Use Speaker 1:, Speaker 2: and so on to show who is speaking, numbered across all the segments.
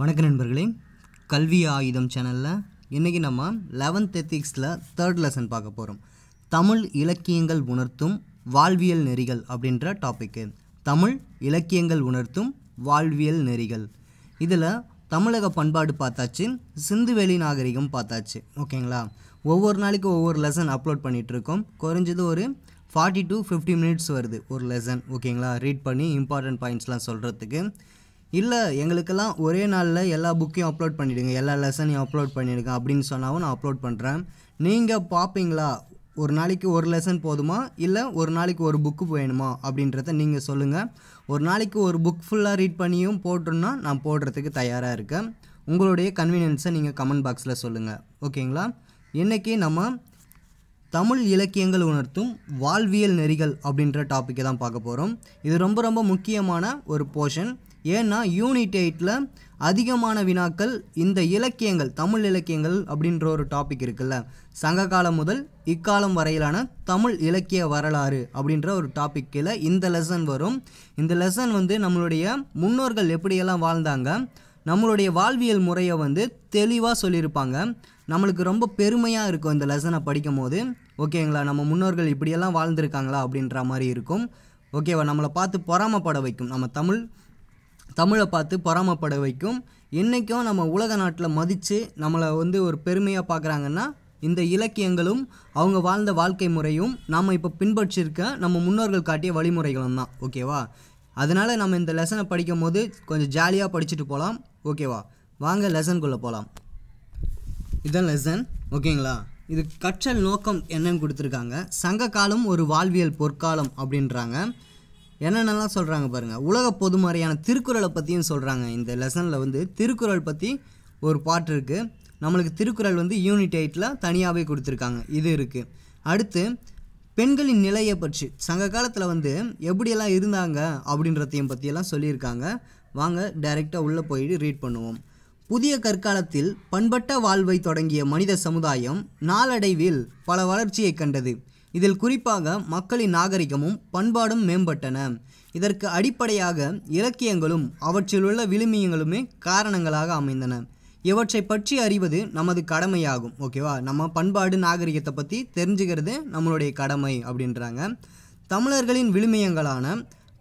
Speaker 1: வணக்க நண்பர்களே கல்வி ஆயுதம் சேனலில் இன்றைக்கி நம்ம லெவன்த் எத்திக்ஸில் தேர்ட் லெசன் பார்க்க போகிறோம் தமிழ் இலக்கியங்கள் உணர்த்தும் வாழ்வியல் நெறிகள் அப்படின்ற டாப்பிக்கு தமிழ் இலக்கியங்கள் உணர்த்தும் வாழ்வியல் நெறிகள் இதில் தமிழக பண்பாடு பார்த்தாச்சு சிந்துவெளி நாகரிகம் பார்த்தாச்சு ஓகேங்களா ஒவ்வொரு நாளைக்கு ஒவ்வொரு லெசன் அப்லோட் பண்ணிகிட்ருக்கோம் குறைஞ்சது ஒரு ஃபார்ட்டி டு ஃபிஃப்டி மினிட்ஸ் வருது ஒரு லெசன் ஓகேங்களா ரீட் பண்ணி இம்பார்ட்டண்ட் பாயிண்ட்ஸ்லாம் சொல்கிறதுக்கு இல்லை எங்களுக்கெல்லாம் ஒரே நாளில் எல்லா புக்கையும் அப்லோட் பண்ணிவிடுங்க எல்லா லெசனையும் அப்லோட் பண்ணிவிடுங்க அப்படின்னு சொன்னாவும் நான் அப்லோட் பண்ணுறேன் நீங்கள் பார்ப்பீங்களா ஒரு நாளைக்கு ஒரு லெசன் போதுமா இல்லை ஒரு நாளைக்கு ஒரு புக்கு வேணுமா அப்படின்றத நீங்கள் சொல்லுங்கள் ஒரு நாளைக்கு ஒரு புக் ஃபுல்லாக ரீட் பண்ணியும் போட்டுருன்னா நான் போடுறதுக்கு தயாராக இருக்கேன் உங்களுடைய கன்வீனியன்ஸை நீங்கள் கமெண்ட் பாக்ஸில் சொல்லுங்கள் ஓகேங்களா இன்றைக்கி நம்ம தமிழ் இலக்கியங்கள் உணர்த்தும் வாழ்வியல் நெறிகள் அப்படின்ற டாப்பிக்கை தான் பார்க்க போகிறோம் இது ரொம்ப ரொம்ப முக்கியமான ஒரு போர்ஷன் ஏன்னா யூனிட் எயிட்டில் அதிகமான வினாக்கள் இந்த இலக்கியங்கள் தமிழ் இலக்கியங்கள் அப்படின்ற ஒரு டாபிக் இருக்குல்ல சங்ககாலம் முதல் இக்காலம் வரையிலான தமிழ் இலக்கிய வரலாறு அப்படின்ற ஒரு டாப்பிக்கில் இந்த லெசன் வரும் இந்த லெசன் வந்து நம்மளுடைய முன்னோர்கள் எப்படியெல்லாம் வாழ்ந்தாங்க நம்மளுடைய வாழ்வியல் முறையை வந்து தெளிவாக சொல்லியிருப்பாங்க நம்மளுக்கு ரொம்ப பெருமையாக இருக்கும் இந்த லெசனை படிக்கும் போது ஓகேங்களா நம்ம முன்னோர்கள் இப்படியெல்லாம் வாழ்ந்திருக்காங்களா அப்படின்ற மாதிரி இருக்கும் ஓகேவா நம்மளை பார்த்து பொறாமப்பட வைக்கும் நம்ம தமிழ் தமிழை பார்த்து பொறாமப்பட வைக்கும் என்றைக்கும் நம்ம உலக நாட்டில் மதித்து நம்மளை வந்து ஒரு பெருமையாக பார்க்குறாங்கன்னா இந்த இலக்கியங்களும் அவங்க வாழ்ந்த வாழ்க்கை முறையும் நாம் இப்போ பின்பற்றிருக்க நம்ம முன்னோர்கள் காட்டிய வழிமுறைகளும் தான் ஓகேவா அதனால் நம்ம இந்த லெசனை படிக்கும் போது கொஞ்சம் ஜாலியாக படிச்சுட்டு போகலாம் ஓகேவா வாங்க லெசனுக்குள்ளே போகலாம் இதுதான் லெசன் ஓகேங்களா இது கற்றல் நோக்கம் என்னன்னு கொடுத்துருக்காங்க சங்க காலம் ஒரு வாழ்வியல் பொற்காலம் அப்படின்றாங்க என்னென்னலாம் சொல்கிறாங்க பாருங்கள் உலக பொதுமறையான திருக்குறளை பற்றியும் சொல்கிறாங்க இந்த லெசனில் வந்து திருக்குறள் பற்றி ஒரு பாட்டு இருக்குது நம்மளுக்கு திருக்குறள் வந்து யூனிட் எயிட்டில் தனியாகவே கொடுத்துருக்காங்க இது இருக்குது அடுத்து பெண்களின் நிலையை பற்றி சங்க காலத்தில் வந்து எப்படியெல்லாம் இருந்தாங்க அப்படின்றதையும் பற்றியெல்லாம் சொல்லியிருக்காங்க வாங்க டைரெக்டாக உள்ளே போயிட்டு ரீட் பண்ணுவோம் புதிய கற்காலத்தில் பண்பட்ட வாழ்வை தொடங்கிய மனித சமுதாயம் நாளடைவில் பல வளர்ச்சியை கண்டது இதில் குறிப்பாக மக்களின் நாகரிகமும் பண்பாடும் மேம்பட்டன இதற்கு அடிப்படையாக இலக்கியங்களும் அவற்றிலுள்ள விழுமியங்களுமே காரணங்களாக அமைந்தன இவற்றை பற்றி அறிவது நமது கடமையாகும் ஓகேவா நம்ம பண்பாடு நாகரிகத்தை பற்றி தெரிஞ்சுக்கிறது நம்மளுடைய கடமை அப்படின்றாங்க தமிழர்களின் விழுமியங்களான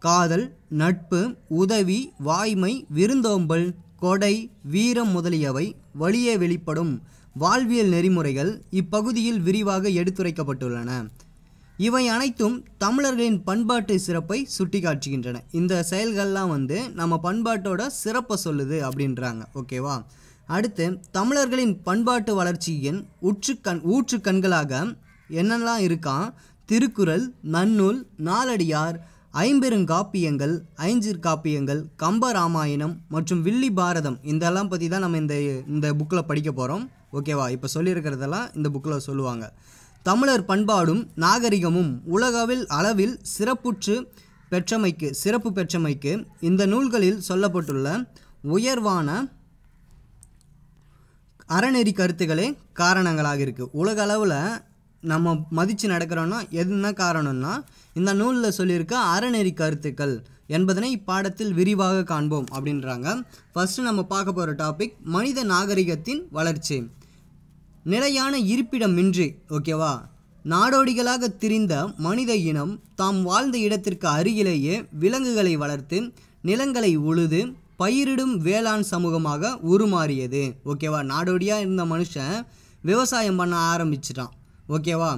Speaker 1: காதல் நட்பு உதவி வாய்மை விருந்தோம்பல் கொடை வீரம் முதலியவை வழியே வெளிப்படும் வாழ்வியல் நெறிமுறைகள் இப்பகுதியில் விரிவாக எடுத்துரைக்கப்பட்டுள்ளன இவை அனைத்தும் தமிழர்களின் பண்பாட்டு சிறப்பை சுட்டிக்காட்டுகின்றன இந்த செயல்கள்லாம் வந்து நம்ம பண்பாட்டோட சிறப்பை சொல்லுது அப்படின்றாங்க ஓகேவா அடுத்து தமிழர்களின் பண்பாட்டு வளர்ச்சியின் ஊற்று கண்களாக என்னெல்லாம் இருக்கா திருக்குறள் நன்னூல் நாலடியார் ஐம்பெருங்காப்பியங்கள் ஐஞ்சிற்காப்பியங்கள் காப்பியங்கள் கம்பராமாயணம் மற்றும் வில்லி பாரதம் இதெல்லாம் பற்றி தான் நம்ம இந்த இந்த புக்கில் படிக்க போகிறோம் ஓகேவா இப்போ சொல்லியிருக்கிறதெல்லாம் இந்த புக்கில் சொல்லுவாங்க தமிழர் பண்பாடும் நாகரிகமும் உலகவில் அளவில் சிறப்புற்று பெற்றமைக்கு சிறப்பு பெற்றமைக்கு இந்த நூல்களில் சொல்லப்பட்டுள்ள உயர்வான அறநெறி கருத்துக்களே காரணங்களாக இருக்குது உலக அளவில் நம்ம மதித்து நடக்கிறோன்னா என்ன காரணம்னா இந்த நூலில் சொல்லியிருக்க அறநெறி கருத்துக்கள் என்பதனை இப்பாடத்தில் விரிவாக காண்போம் அப்படின்றாங்க ஃபஸ்ட்டு நம்ம பார்க்க போகிற டாபிக் மனித நாகரிகத்தின் வளர்ச்சி நிலையான இருப்பிடம் இன்றி ஓகேவா நாடோடிகளாக திரிந்த மனித இனம் தாம் வாழ்ந்த இடத்திற்கு அருகிலேயே விலங்குகளை வளர்த்து நிலங்களை உழுது பயிரிடும் வேளாண் சமூகமாக உருமாறியது ஓகேவா நாடோடியாக இருந்த மனுஷன் விவசாயம் பண்ண ஆரம்பிச்சிட்டான் ஓகேவா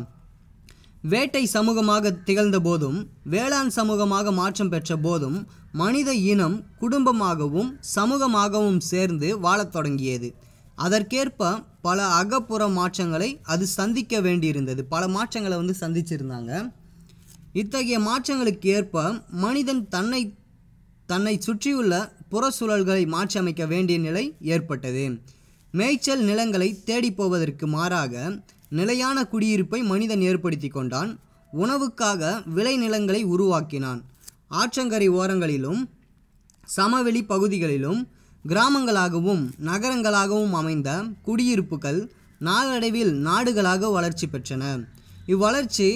Speaker 1: வேட்டை சமூகமாக திகழ்ந்த போதும் வேளாண் சமூகமாக மாற்றம் பெற்ற போதும் மனித இனம் குடும்பமாகவும் சமூகமாகவும் சேர்ந்து வாழத் தொடங்கியது அதற்கேற்ப பல அகப்புற மாற்றங்களை அது சந்திக்க வேண்டியிருந்தது பல மாற்றங்களை வந்து சந்திச்சிருந்தாங்க இத்தகைய மாற்றங்களுக்கு ஏற்ப மனிதன் தன்னை தன்னை சுற்றியுள்ள புற சூழல்களை மாற்றியமைக்க வேண்டிய நிலை ஏற்பட்டது மேய்ச்சல் நிலங்களை தேடிப்போவதற்கு போவதற்கு மாறாக நிலையான குடியிருப்பை மனிதன் ஏற்படுத்தி கொண்டான் உணவுக்காக விளை நிலங்களை உருவாக்கினான் ஆற்றங்கரை ஓரங்களிலும் சமவெளி பகுதிகளிலும் கிராமங்களாகவும் நகரங்களாகவும் அமைந்த குடியிருப்புகள் நாளடைவில் நாடுகளாக வளர்ச்சி பெற்றன இவ்வளர்ச்சி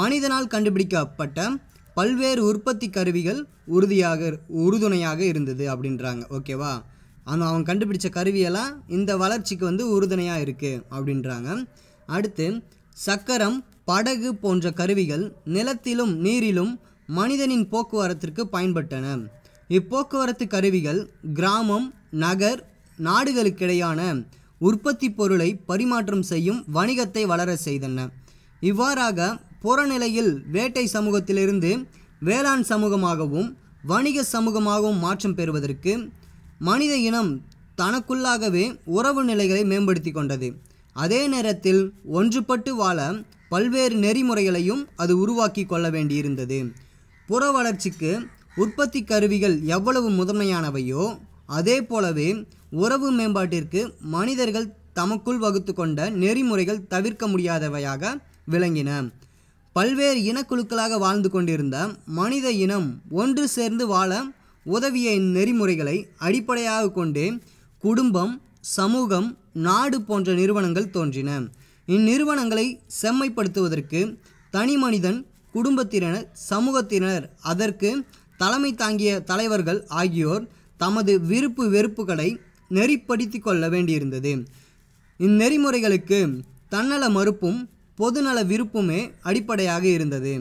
Speaker 1: மனிதனால் கண்டுபிடிக்கப்பட்ட பல்வேறு உற்பத்தி கருவிகள் உறுதியாக உறுதுணையாக இருந்தது அப்படின்றாங்க ஓகேவா அந்த அவன் கண்டுபிடிச்ச கருவியெல்லாம் இந்த வளர்ச்சிக்கு வந்து உறுதுணையாக இருக்குது அப்படின்றாங்க அடுத்து சக்கரம் படகு போன்ற கருவிகள் நிலத்திலும் நீரிலும் மனிதனின் போக்குவரத்திற்கு பயன்பட்டன இப்போக்குவரத்து கருவிகள் கிராமம் நகர் நாடுகளுக்கிடையான உற்பத்தி பொருளை பரிமாற்றம் செய்யும் வணிகத்தை வளர செய்தன இவ்வாறாக புறநிலையில் வேட்டை சமூகத்திலிருந்து வேளாண் சமூகமாகவும் வணிக சமூகமாகவும் மாற்றம் பெறுவதற்கு மனித இனம் தனக்குள்ளாகவே உறவு நிலைகளை மேம்படுத்தி கொண்டது அதே நேரத்தில் ஒன்றுபட்டு வாழ பல்வேறு நெறிமுறைகளையும் அது உருவாக்கி கொள்ள வேண்டியிருந்தது புற வளர்ச்சிக்கு உற்பத்தி கருவிகள் எவ்வளவு முதன்மையானவையோ அதே போலவே உறவு மேம்பாட்டிற்கு மனிதர்கள் தமக்குள் வகுத்து கொண்ட நெறிமுறைகள் தவிர்க்க முடியாதவையாக விளங்கின பல்வேறு இனக்குழுக்களாக வாழ்ந்து கொண்டிருந்த மனித இனம் ஒன்று சேர்ந்து வாழ உதவிய இந்நெறிமுறைகளை அடிப்படையாக கொண்டு குடும்பம் சமூகம் நாடு போன்ற நிறுவனங்கள் தோன்றின இந்நிறுவனங்களை செம்மைப்படுத்துவதற்கு தனி மனிதன் குடும்பத்தினர் சமூகத்தினர் அதற்கு தலைமை தாங்கிய தலைவர்கள் ஆகியோர் தமது விருப்பு வெறுப்புகளை நெறிப்படுத்தி கொள்ள வேண்டியிருந்தது இந்நெறிமுறைகளுக்கு தன்னல மறுப்பும் பொதுநல விருப்புமே அடிப்படையாக இருந்தது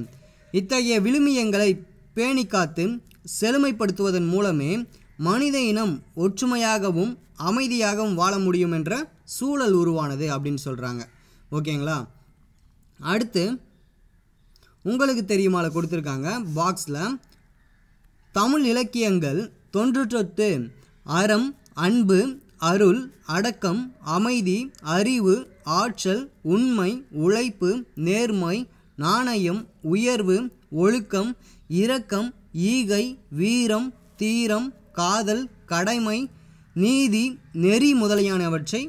Speaker 1: இத்தகைய விழுமியங்களை பேணி காத்து செழுமைப்படுத்துவதன் மூலமே மனித இனம் ஒற்றுமையாகவும் அமைதியாகவும் வாழ முடியும் என்ற சூழல் உருவானது அப்படின்னு சொல்கிறாங்க ஓகேங்களா அடுத்து உங்களுக்கு தெரியுமால கொடுத்துருக்காங்க பாக்ஸில் தமிழ் இலக்கியங்கள் தொன்றுற்றொத்து அறம் அன்பு அருள் அடக்கம் அமைதி அறிவு ஆற்றல் உண்மை உழைப்பு நேர்மை நாணயம் உயர்வு ஒழுக்கம் இரக்கம் ஈகை வீரம் தீரம் காதல் கடமை நீதி நெறி முதலியானவற்றை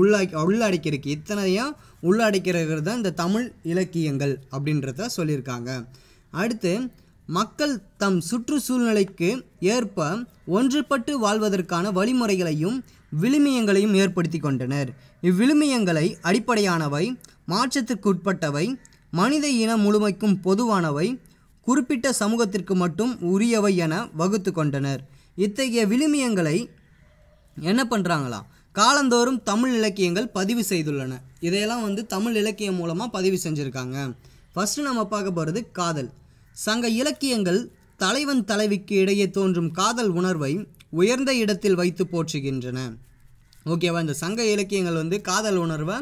Speaker 1: உள்ளாக்கி உள்ளடக்கியிருக்கு இத்தனையாக உள்ளடக்கிறது தான் இந்த தமிழ் இலக்கியங்கள் அப்படின்றத சொல்லியிருக்காங்க அடுத்து மக்கள் தம் சுற்றுச்சூழ்நிலைக்கு ஏற்ப ஒன்றுபட்டு வாழ்வதற்கான வழிமுறைகளையும் விழுமியங்களையும் ஏற்படுத்தி கொண்டனர் இவ்விழுமியங்களை அடிப்படையானவை மாற்றத்திற்குட்பட்டவை மனித இனம் முழுமைக்கும் பொதுவானவை குறிப்பிட்ட சமூகத்திற்கு மட்டும் உரியவை என வகுத்து கொண்டனர் இத்தகைய விழுமியங்களை என்ன பண்ணுறாங்களா காலந்தோறும் தமிழ் இலக்கியங்கள் பதிவு செய்துள்ளன இதையெல்லாம் வந்து தமிழ் இலக்கியம் மூலமாக பதிவு செஞ்சுருக்காங்க ஃபஸ்ட்டு நம்ம பார்க்க போகிறது காதல் சங்க இலக்கியங்கள் தலைவன் தலைவிக்கு இடையே தோன்றும் காதல் உணர்வை உயர்ந்த இடத்தில் வைத்து போற்றுகின்றன ஓகேவா இந்த சங்க இலக்கியங்கள் வந்து காதல் உணர்வை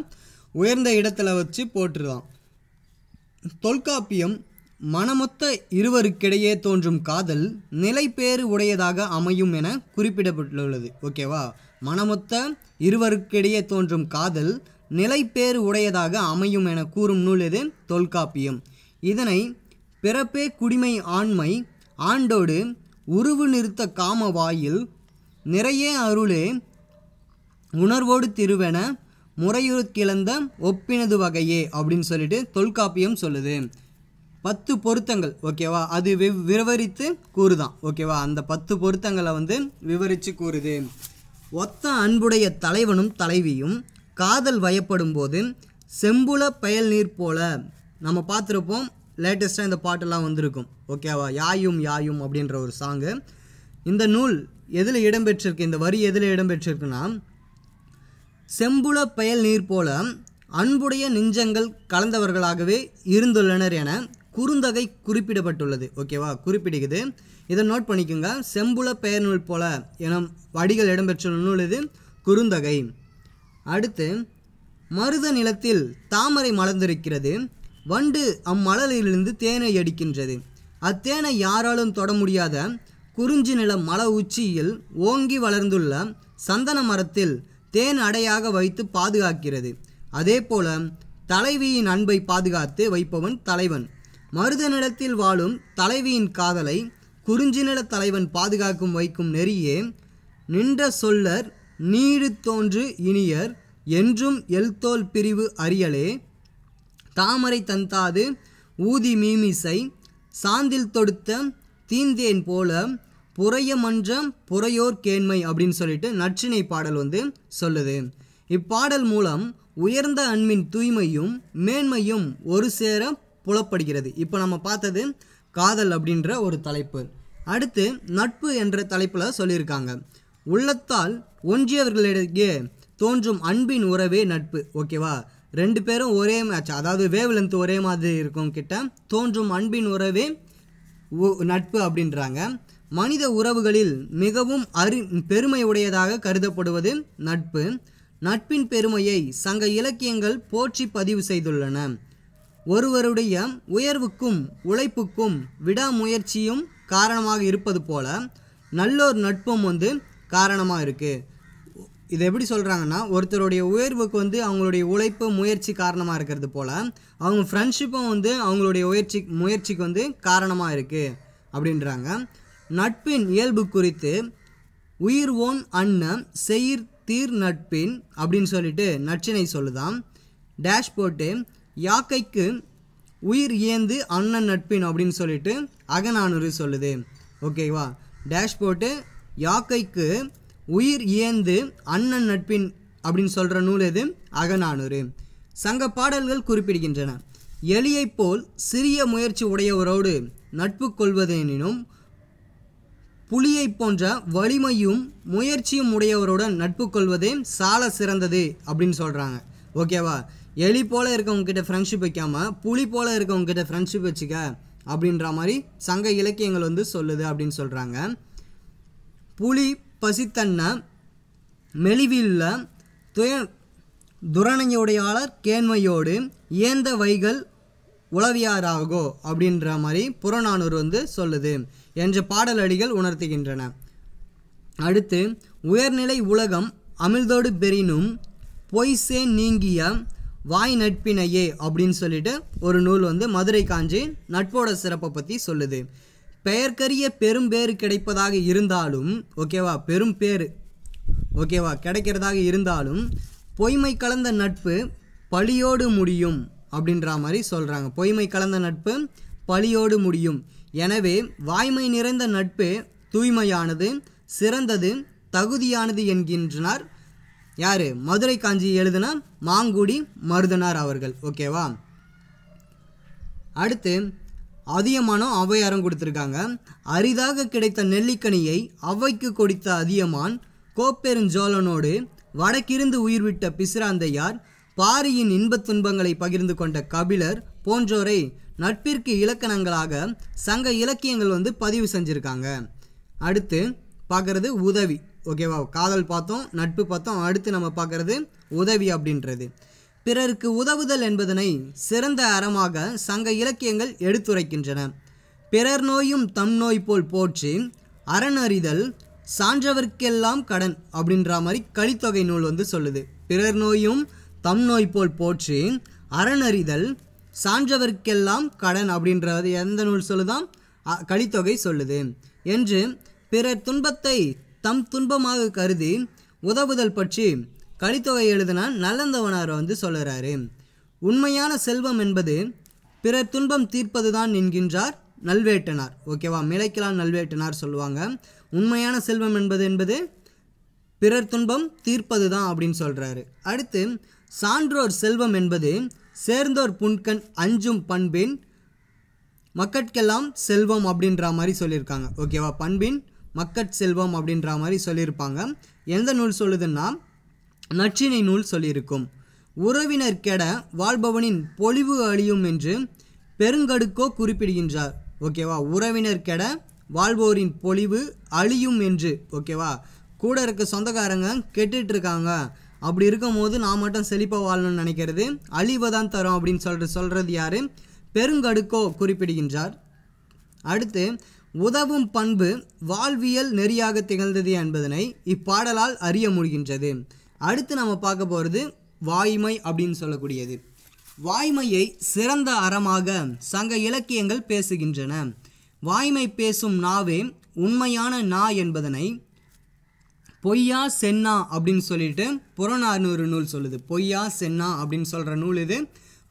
Speaker 1: உயர்ந்த இடத்துல வச்சு போற்றுதான் தொல்காப்பியம் மனமொத்த இருவருக்கிடையே தோன்றும் காதல் நிலைப்பேறு உடையதாக அமையும் என குறிப்பிடப்பட்டுள்ளது ஓகேவா மனமொத்த இருவருக்கிடையே தோன்றும் காதல் நிலைப்பேறு உடையதாக அமையும் என கூறும் நூல் எது தொல்காப்பியம் இதனை பிறப்பே குடிமை ஆண்மை ஆண்டோடு உருவு நிறுத்த காம வாயில் நிறைய அருளே உணர்வோடு திருவென முறையுறு கிளந்த ஒப்பினது வகையே அப்படின்னு சொல்லிட்டு தொல்காப்பியம் சொல்லுது பத்து பொருத்தங்கள் ஓகேவா அது விவ் விவரித்து கூறுதான் ஓகேவா அந்த பத்து பொருத்தங்களை வந்து விவரித்து கூறுது ஒத்த அன்புடைய தலைவனும் தலைவியும் காதல் வயப்படும் போது செம்புல பயல் நீர் போல நம்ம பார்த்துருப்போம் லேட்டஸ்ட்டாக இந்த பாட்டெல்லாம் வந்திருக்கும் ஓகேவா யாயும் யாயும் அப்படின்ற ஒரு சாங்கு இந்த நூல் எதில் இடம்பெற்றிருக்கு இந்த வரி எதில் இடம்பெற்றிருக்குன்னா செம்புல பயல் நீர் போல அன்புடைய நெஞ்சங்கள் கலந்தவர்களாகவே இருந்துள்ளனர் என குறுந்தகை குறிப்பிடப்பட்டுள்ளது ஓகேவா குறிப்பிடுகிறது இதை நோட் பண்ணிக்கோங்க செம்புல பெயர் நூல் போல என வடிகள் இடம்பெற்ற நூல் இது குறுந்தகை அடுத்து மருத நிலத்தில் தாமரை மலர்ந்திருக்கிறது வண்டு அம்மலையிலிருந்து தேனை அடிக்கின்றது அத்தேனை யாராலும் தொட முடியாத குறிஞ்சி நில மல உச்சியில் ஓங்கி வளர்ந்துள்ள சந்தன மரத்தில் தேன் அடையாக வைத்து பாதுகாக்கிறது அதே போல தலைவியின் அன்பை பாதுகாத்து வைப்பவன் தலைவன் மருத நிலத்தில் வாழும் தலைவியின் காதலை குறிஞ்சி நில தலைவன் பாதுகாக்கும் வைக்கும் நெறியே நின்ற சொல்லர் நீடு தோன்று இனியர் என்றும் எல்தோல் பிரிவு அறியலே தாமரை தந்தாது ஊதி மீமிசை சாந்தில் தொடுத்த தீந்தேன் போல மன்றம் புறையோர் கேண்மை அப்படின்னு சொல்லிட்டு நற்றினை பாடல் வந்து சொல்லுது இப்பாடல் மூலம் உயர்ந்த அன்பின் தூய்மையும் மேன்மையும் ஒரு சேர புலப்படுகிறது இப்போ நம்ம பார்த்தது காதல் அப்படின்ற ஒரு தலைப்பு அடுத்து நட்பு என்ற தலைப்பில் சொல்லியிருக்காங்க உள்ளத்தால் ஒன்றியவர்களிடையே தோன்றும் அன்பின் உறவே நட்பு ஓகேவா ரெண்டு பேரும் ஒரே மேட்ச் அதாவது வேவ் லென்த் ஒரே மாதிரி இருக்கும் கிட்ட தோன்றும் அன்பின் உறவே நட்பு அப்படின்றாங்க மனித உறவுகளில் மிகவும் பெருமை பெருமையுடையதாக கருதப்படுவது நட்பு நட்பின் பெருமையை சங்க இலக்கியங்கள் போற்றி பதிவு செய்துள்ளன ஒருவருடைய உயர்வுக்கும் உழைப்புக்கும் விடாமுயற்சியும் காரணமாக இருப்பது போல நல்லோர் நட்பும் வந்து காரணமாக இருக்குது இது எப்படி சொல்கிறாங்கன்னா ஒருத்தருடைய உயர்வுக்கு வந்து அவங்களுடைய உழைப்பு முயற்சி காரணமாக இருக்கிறது போல் அவங்க ஃப்ரெண்ட்ஷிப்பும் வந்து அவங்களுடைய உயர்ச்சி முயற்சிக்கு வந்து காரணமாக இருக்குது அப்படின்றாங்க நட்பின் இயல்பு குறித்து உயிர் ஓன் அன்னம் செயிர் தீர் நட்பின் அப்படின்னு சொல்லிட்டு நச்சினை சொல்லுதான் டேஷ் போட்டு யாக்கைக்கு உயிர் ஏந்து அண்ணன் நட்பின் அப்படின்னு சொல்லிட்டு அகநானூறு சொல்லுது ஓகேவா டேஷ் போட்டு யாக்கைக்கு உயிர் இயந்து அண்ணன் நட்பின் அப்படின்னு சொல்கிற நூல் எது அகநானூறு சங்க பாடல்கள் குறிப்பிடுகின்றன எலியைப் போல் சிறிய முயற்சி உடையவரோடு நட்பு கொள்வதெனினும் புலியை போன்ற வலிமையும் முயற்சியும் உடையவருடன் நட்பு கொள்வதே சால சிறந்தது அப்படின்னு சொல்கிறாங்க ஓகேவா எலி போல் இருக்கவங்கக்கிட்ட ஃப்ரெண்ட்ஷிப் வைக்காமல் புலி போல் இருக்கவங்கக்கிட்ட ஃப்ரெண்ட்ஷிப் வச்சுக்க அப்படின்ற மாதிரி சங்க இலக்கியங்கள் வந்து சொல்லுது அப்படின்னு சொல்கிறாங்க புலி பசித்தன்ன மெலிவில்ல துய துரணையுடையாளர் கேண்மையோடு ஏந்த வைகள் உளவியாராகோ அப்படின்ற மாதிரி புறநானூர் வந்து சொல்லுது என்ற பாடல் அடிகள் உணர்த்துகின்றன அடுத்து உயர்நிலை உலகம் அமிழ்தோடு பெரினும் பொய்சே நீங்கிய வாய் நட்பினையே அப்படின்னு சொல்லிட்டு ஒரு நூல் வந்து மதுரை காஞ்சி நட்போட சிறப்பை பற்றி சொல்லுது பெயர்க்கரிய பெரும் பேர் கிடைப்பதாக இருந்தாலும் ஓகேவா பெரும் பேர் ஓகேவா கிடைக்கிறதாக இருந்தாலும் பொய்மை கலந்த நட்பு பழியோடு முடியும் அப்படின்ற மாதிரி சொல்கிறாங்க பொய்மை கலந்த நட்பு பழியோடு முடியும் எனவே வாய்மை நிறைந்த நட்பு தூய்மையானது சிறந்தது தகுதியானது என்கின்றனர் யார் மதுரை காஞ்சி எழுதுனா மாங்குடி மருதனார் அவர்கள் ஓகேவா அடுத்து அதியமானும் அவையாரம் கொடுத்துருக்காங்க அரிதாக கிடைத்த நெல்லிக்கனியை அவைக்கு கொடுத்த அதியமான் கோப்பெருஞ்சோழனோடு வடக்கிருந்து உயிர்விட்ட பிசிராந்தையார் பாரியின் இன்பத் துன்பங்களை பகிர்ந்து கொண்ட கபிலர் போன்றோரை நட்பிற்கு இலக்கணங்களாக சங்க இலக்கியங்கள் வந்து பதிவு செஞ்சுருக்காங்க அடுத்து பார்க்குறது உதவி ஓகேவா காதல் பார்த்தோம் நட்பு பார்த்தோம் அடுத்து நம்ம பார்க்குறது உதவி அப்படின்றது பிறருக்கு உதவுதல் என்பதனை சிறந்த அறமாக சங்க இலக்கியங்கள் எடுத்துரைக்கின்றன பிறர் நோயும் தம் நோய் போல் போற்றி அறநறிதல் சான்றவர்க்கெல்லாம் கடன் அப்படின்ற மாதிரி கலித்தொகை நூல் வந்து சொல்லுது பிறர் நோயும் தம் நோய் போல் போற்றி அறநறிதல் சான்றவர்க்கெல்லாம் கடன் அப்படின்றது எந்த நூல் சொல்லுதான் கலித்தொகை சொல்லுது என்று பிறர் துன்பத்தை தம் துன்பமாக கருதி உதவுதல் பற்றி கலித்தொகை எழுதினா நல்லந்தவனார் வந்து சொல்கிறாரு உண்மையான செல்வம் என்பது பிறர் துன்பம் தீர்ப்பதுதான் என்கின்றார் நல்வேட்டனார் ஓகேவா மிளைக்கலாம் நல்வேட்டனார் சொல்லுவாங்க உண்மையான செல்வம் என்பது என்பது பிறர் துன்பம் தீர்ப்பது தான் அப்படின்னு சொல்கிறாரு அடுத்து சான்றோர் செல்வம் என்பது சேர்ந்தோர் புண்கண் அஞ்சும் பண்பின் மக்கட்கெல்லாம் செல்வம் அப்படின்ற மாதிரி சொல்லியிருக்காங்க ஓகேவா பண்பின் மக்கட் செல்வம் அப்படின்ற மாதிரி சொல்லியிருப்பாங்க எந்த நூல் சொல்லுதுன்னா நற்றினை நூல் சொல்லியிருக்கும் உறவினர் கெட வாழ்பவனின் பொலிவு அழியும் என்று பெருங்கடுக்கோ குறிப்பிடுகின்றார் ஓகேவா உறவினர் கெட வாழ்வோரின் பொலிவு அழியும் என்று ஓகேவா கூட இருக்க சொந்தக்காரங்க இருக்காங்க அப்படி இருக்கும்போது நான் மட்டும் செழிப்பாக வாழணும்னு நினைக்கிறது அழிவை தான் தரும் அப்படின்னு சொல்கிற சொல்கிறது யார் பெருங்கடுக்கோ குறிப்பிடுகின்றார் அடுத்து உதவும் பண்பு வாழ்வியல் நெறியாக திகழ்ந்தது என்பதனை இப்பாடலால் அறிய முடிகின்றது அடுத்து நம்ம பார்க்க போகிறது வாய்மை அப்படின்னு சொல்லக்கூடியது வாய்மையை சிறந்த அறமாக சங்க இலக்கியங்கள் பேசுகின்றன வாய்மை பேசும் நாவே உண்மையான நா என்பதனை பொய்யா சென்னா அப்படின்னு சொல்லிட்டு புறநானூறு நூல் சொல்லுது பொய்யா சென்னா அப்படின்னு சொல்கிற நூல் இது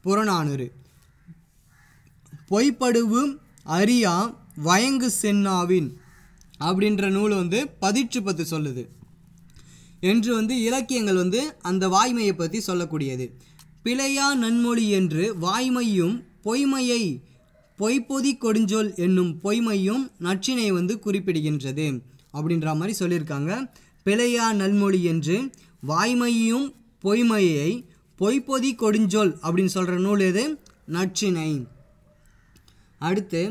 Speaker 1: புறநானூறு பொய்ப்படுவு அரியா வயங்கு சென்னாவின் அப்படின்ற நூல் வந்து பதிற்று பத்து சொல்லுது என்று வந்து இலக்கியங்கள் வந்து அந்த வாய்மையை பற்றி சொல்லக்கூடியது பிழையா நன்மொழி என்று வாய்மையும் பொய்மையை பொய்ப்பொதி கொடுஞ்சொல் என்னும் பொய்மையும் நச்சினை வந்து குறிப்பிடுகின்றது அப்படின்ற மாதிரி சொல்லியிருக்காங்க பிழையா நன்மொழி என்று வாய்மையும் பொய்மையை பொய்ப்பொதி கொடுஞ்சொல் அப்படின்னு சொல்கிற நூல் எது நச்சினை அடுத்து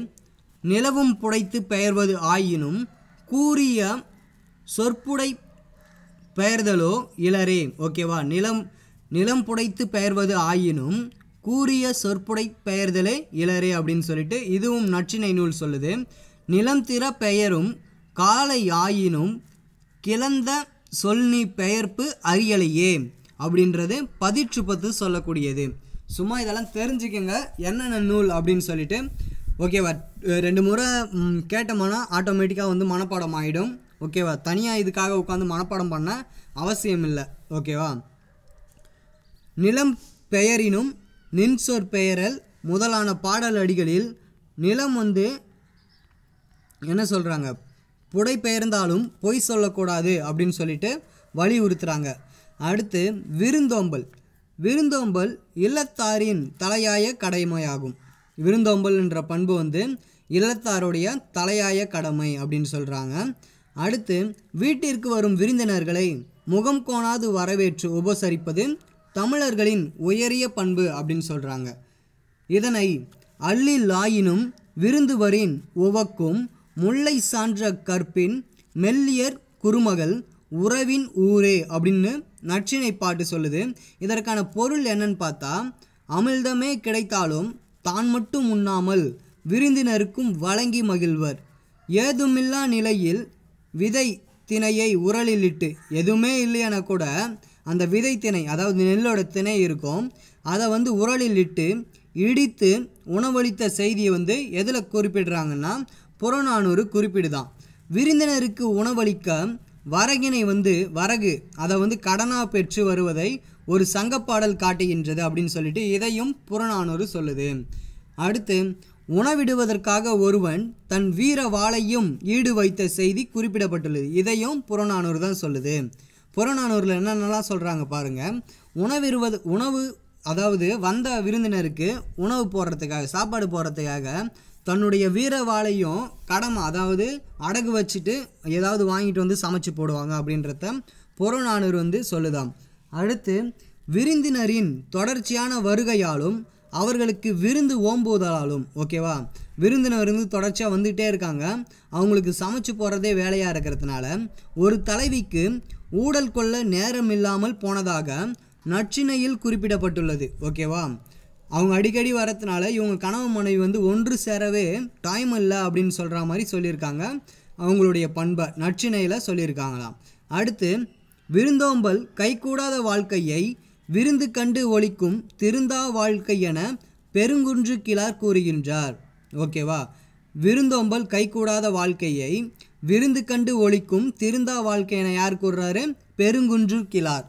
Speaker 1: நிலவும் புடைத்து பெயர்வது ஆயினும் கூறிய சொற்புடை பெயர்தலோ இளரே ஓகேவா நிலம் நிலம் புடைத்து பெயர்வது ஆயினும் கூறிய சொற்புடை பெயர்தலே இளரே அப்படின்னு சொல்லிட்டு இதுவும் நச்சினை நூல் சொல்லுது நிலம் திற பெயரும் காலை ஆயினும் கிளந்த சொல்நி பெயர்ப்பு அறியலையே அப்படின்றது பதிற்றுப்பத்து சொல்லக்கூடியது சும்மா இதெல்லாம் தெரிஞ்சுக்கோங்க என்னென்ன நூல் அப்படின்னு சொல்லிட்டு ஓகேவா ரெண்டு முறை கேட்டோம்னா ஆட்டோமேட்டிக்காக வந்து மனப்பாடம் ஆகிடும் ஓகேவா தனியாக இதுக்காக உட்காந்து மனப்பாடம் பண்ண அவசியம் இல்லை ஓகேவா நிலம் பெயரினும் நின்சொற் பெயரல் முதலான பாடல் அடிகளில் நிலம் வந்து என்ன சொல்கிறாங்க புடை பெயர்ந்தாலும் பொய் சொல்லக்கூடாது அப்படின்னு சொல்லிட்டு வலியுறுத்துகிறாங்க அடுத்து விருந்தோம்பல் விருந்தோம்பல் இல்லத்தாரின் தலையாய கடமையாகும் விருந்தோம்பல்ன்ற பண்பு வந்து இல்லத்தாருடைய தலையாய கடமை அப்படின்னு சொல்கிறாங்க அடுத்து வீட்டிற்கு வரும் விருந்தினர்களை முகம் கோணாது வரவேற்று உபசரிப்பது தமிழர்களின் உயரிய பண்பு அப்படின்னு சொல்கிறாங்க இதனை அள்ளி லாயினும் விருந்துவரின் உவக்கும் முல்லை சான்ற கற்பின் மெல்லியர் குருமகள் உறவின் ஊரே அப்படின்னு நச்சினை பாட்டு சொல்லுது இதற்கான பொருள் என்னன்னு பார்த்தா அமிழ்தமே கிடைத்தாலும் தான் மட்டும் உண்ணாமல் விருந்தினருக்கும் வழங்கி மகிழ்வர் ஏதுமில்லா நிலையில் விதை திணையை இட்டு எதுவுமே இல்லையான கூட அந்த விதை திணை அதாவது நெல்லோட திணை இருக்கும் அதை வந்து இட்டு இடித்து உணவளித்த செய்தியை வந்து எதில் குறிப்பிடுறாங்கன்னா புறநானூறு குறிப்பிடுதான் விருந்தினருக்கு உணவளிக்க வரகினை வந்து வரகு அதை வந்து கடனாக பெற்று வருவதை ஒரு சங்கப்பாடல் காட்டுகின்றது அப்படின்னு சொல்லிட்டு இதையும் புறநானூறு சொல்லுது அடுத்து உணவிடுவதற்காக ஒருவன் தன் வீர வாழையும் ஈடு வைத்த செய்தி குறிப்பிடப்பட்டுள்ளது இதையும் புறநானூர் தான் சொல்லுது புறநானூரில் என்னென்னலாம் சொல்கிறாங்க பாருங்கள் உணவிடுவது உணவு அதாவது வந்த விருந்தினருக்கு உணவு போடுறதுக்காக சாப்பாடு போடுறதுக்காக தன்னுடைய வீர வாழையும் கடமை அதாவது அடகு வச்சுட்டு ஏதாவது வாங்கிட்டு வந்து சமைச்சு போடுவாங்க அப்படின்றத புறநானூர் வந்து சொல்லுதாம் அடுத்து விருந்தினரின் தொடர்ச்சியான வருகையாலும் அவர்களுக்கு விருந்து ஓம்புவதாலும் ஓகேவா விருந்தினர் விருந்து தொடர்ச்சியாக வந்துகிட்டே இருக்காங்க அவங்களுக்கு சமைச்சு போகிறதே வேலையாக இருக்கிறதுனால ஒரு தலைவிக்கு ஊடல் கொள்ள நேரம் இல்லாமல் போனதாக நச்சினையில் குறிப்பிடப்பட்டுள்ளது ஓகேவா அவங்க அடிக்கடி வரதுனால இவங்க கணவன் மனைவி வந்து ஒன்று சேரவே டைம் இல்லை அப்படின்னு சொல்கிற மாதிரி சொல்லியிருக்காங்க அவங்களுடைய பண்பை நச்சினையில் சொல்லியிருக்காங்களாம் அடுத்து விருந்தோம்பல் கைகூடாத வாழ்க்கையை விருந்து கண்டு ஒழிக்கும் திருந்தா வாழ்க்கை என பெருங்குன்று கிளார் கூறுகின்றார் ஓகேவா விருந்தோம்பல் கைகூடாத வாழ்க்கையை விருந்து கண்டு ஒழிக்கும் திருந்தா வாழ்க்கை என யார் கூறுறாரு பெருங்குன்று கிளார்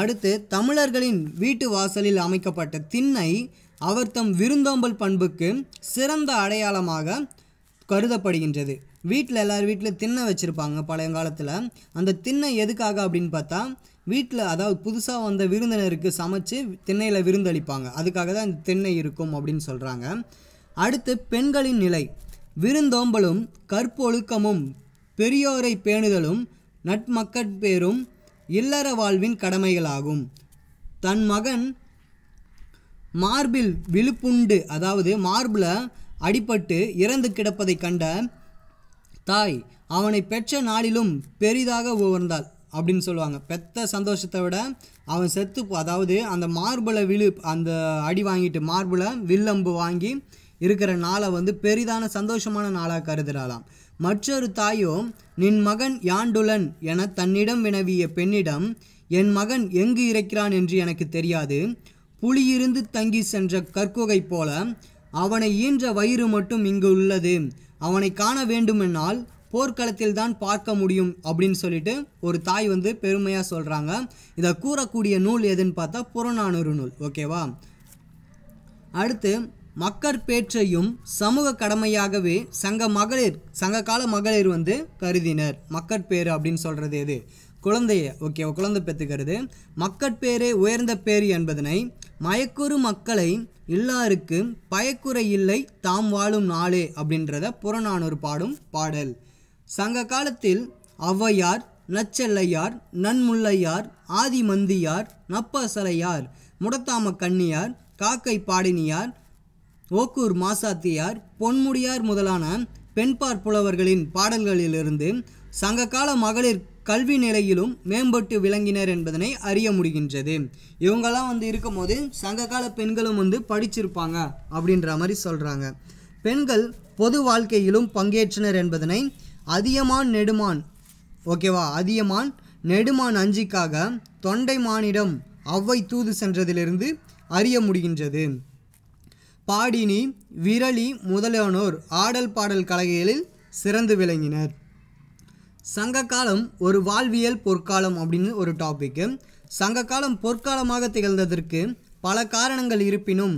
Speaker 1: அடுத்து தமிழர்களின் வீட்டு வாசலில் அமைக்கப்பட்ட திண்ணை அவர் தம் விருந்தோம்பல் பண்புக்கு சிறந்த அடையாளமாக கருதப்படுகின்றது வீட்டில் எல்லார் வீட்டிலும் திண்ணை வச்சுருப்பாங்க பழைய காலத்தில் அந்த திண்ணை எதுக்காக அப்படின்னு பார்த்தா வீட்டில் அதாவது புதுசாக வந்த விருந்தினருக்கு சமைச்சு திண்ணையில் விருந்தளிப்பாங்க அதுக்காக தான் இந்த திண்ணை இருக்கும் அப்படின்னு சொல்கிறாங்க அடுத்து பெண்களின் நிலை விருந்தோம்பலும் கற்பொழுக்கமும் பெரியோரை பேணுதலும் நட்மக்கட்பேரும் இல்லற வாழ்வின் கடமைகளாகும் தன் மகன் மார்பில் விழுப்புண்டு அதாவது மார்பில் அடிபட்டு இறந்து கிடப்பதை கண்ட தாய் அவனை பெற்ற நாளிலும் பெரிதாக உணர்ந்தாள் அப்படின்னு சொல்லுவாங்க பெத்த சந்தோஷத்தை விட அவன் செத்து அதாவது அந்த மார்பிளை விழு அந்த அடி வாங்கிட்டு மார்பிளை வில்லம்பு வாங்கி இருக்கிற நாளை வந்து பெரிதான சந்தோஷமான நாளாக கருதுகிறாளாம் மற்றொரு தாயோ நின் மகன் யாண்டுலன் என தன்னிடம் வினவிய பெண்ணிடம் என் மகன் எங்கு இருக்கிறான் என்று எனக்கு தெரியாது புலியிருந்து தங்கி சென்ற கற்குகை போல அவனை ஈன்ற வயிறு மட்டும் இங்கு உள்ளது அவனை காண வேண்டுமென்னால் போர்க்களத்தில் தான் பார்க்க முடியும் அப்படின்னு சொல்லிட்டு ஒரு தாய் வந்து பெருமையாக சொல்கிறாங்க இதை கூறக்கூடிய நூல் எதுன்னு பார்த்தா புறநானூறு நூல் ஓகேவா அடுத்து மக்கற்பேற்றையும் சமூக கடமையாகவே சங்க மகளிர் சங்க கால மகளிர் வந்து கருதினர் மக்கட்பேறு அப்படின்னு சொல்கிறது எது குழந்தைய ஓகே குழந்தை பெற்றுக்கிறது மக்கட்பேரே உயர்ந்த பேர் என்பதனை மயக்குறு மக்களை இல்லாருக்கு பயக்குறை இல்லை தாம் வாழும் நாளே அப்படின்றத புறநானூறு பாடும் பாடல் சங்க காலத்தில் ஔவையார் நச்செல்லையார் நன்முள்ளையார் ஆதிமந்தியார் நப்பசலையார் முடத்தாம கண்ணியார் காக்கை பாடினியார் ஓக்கூர் மாசாத்தியார் பொன்முடியார் முதலான பெண்பார் புலவர்களின் பாடல்களிலிருந்து சங்ககால மகளிர் கல்வி நிலையிலும் மேம்பட்டு விளங்கினர் என்பதனை அறிய முடிகின்றது இவங்கெல்லாம் வந்து இருக்கும் போது சங்ககால பெண்களும் வந்து படிச்சிருப்பாங்க அப்படின்ற மாதிரி சொல்கிறாங்க பெண்கள் பொது வாழ்க்கையிலும் பங்கேற்றனர் என்பதனை அதியமான் நெடுமான் ஓகேவா அதியமான் நெடுமான் அஞ்சிக்காக தொண்டைமானிடம் அவ்வை தூது சென்றதிலிருந்து அறிய முடிகின்றது பாடினி விரலி முதலானோர் ஆடல் பாடல் கலைகளில் சிறந்து விளங்கினர் சங்க காலம் ஒரு வாழ்வியல் பொற்காலம் அப்படின்னு ஒரு டாப்பிக்கு சங்க காலம் பொற்காலமாக திகழ்ந்ததற்கு பல காரணங்கள் இருப்பினும்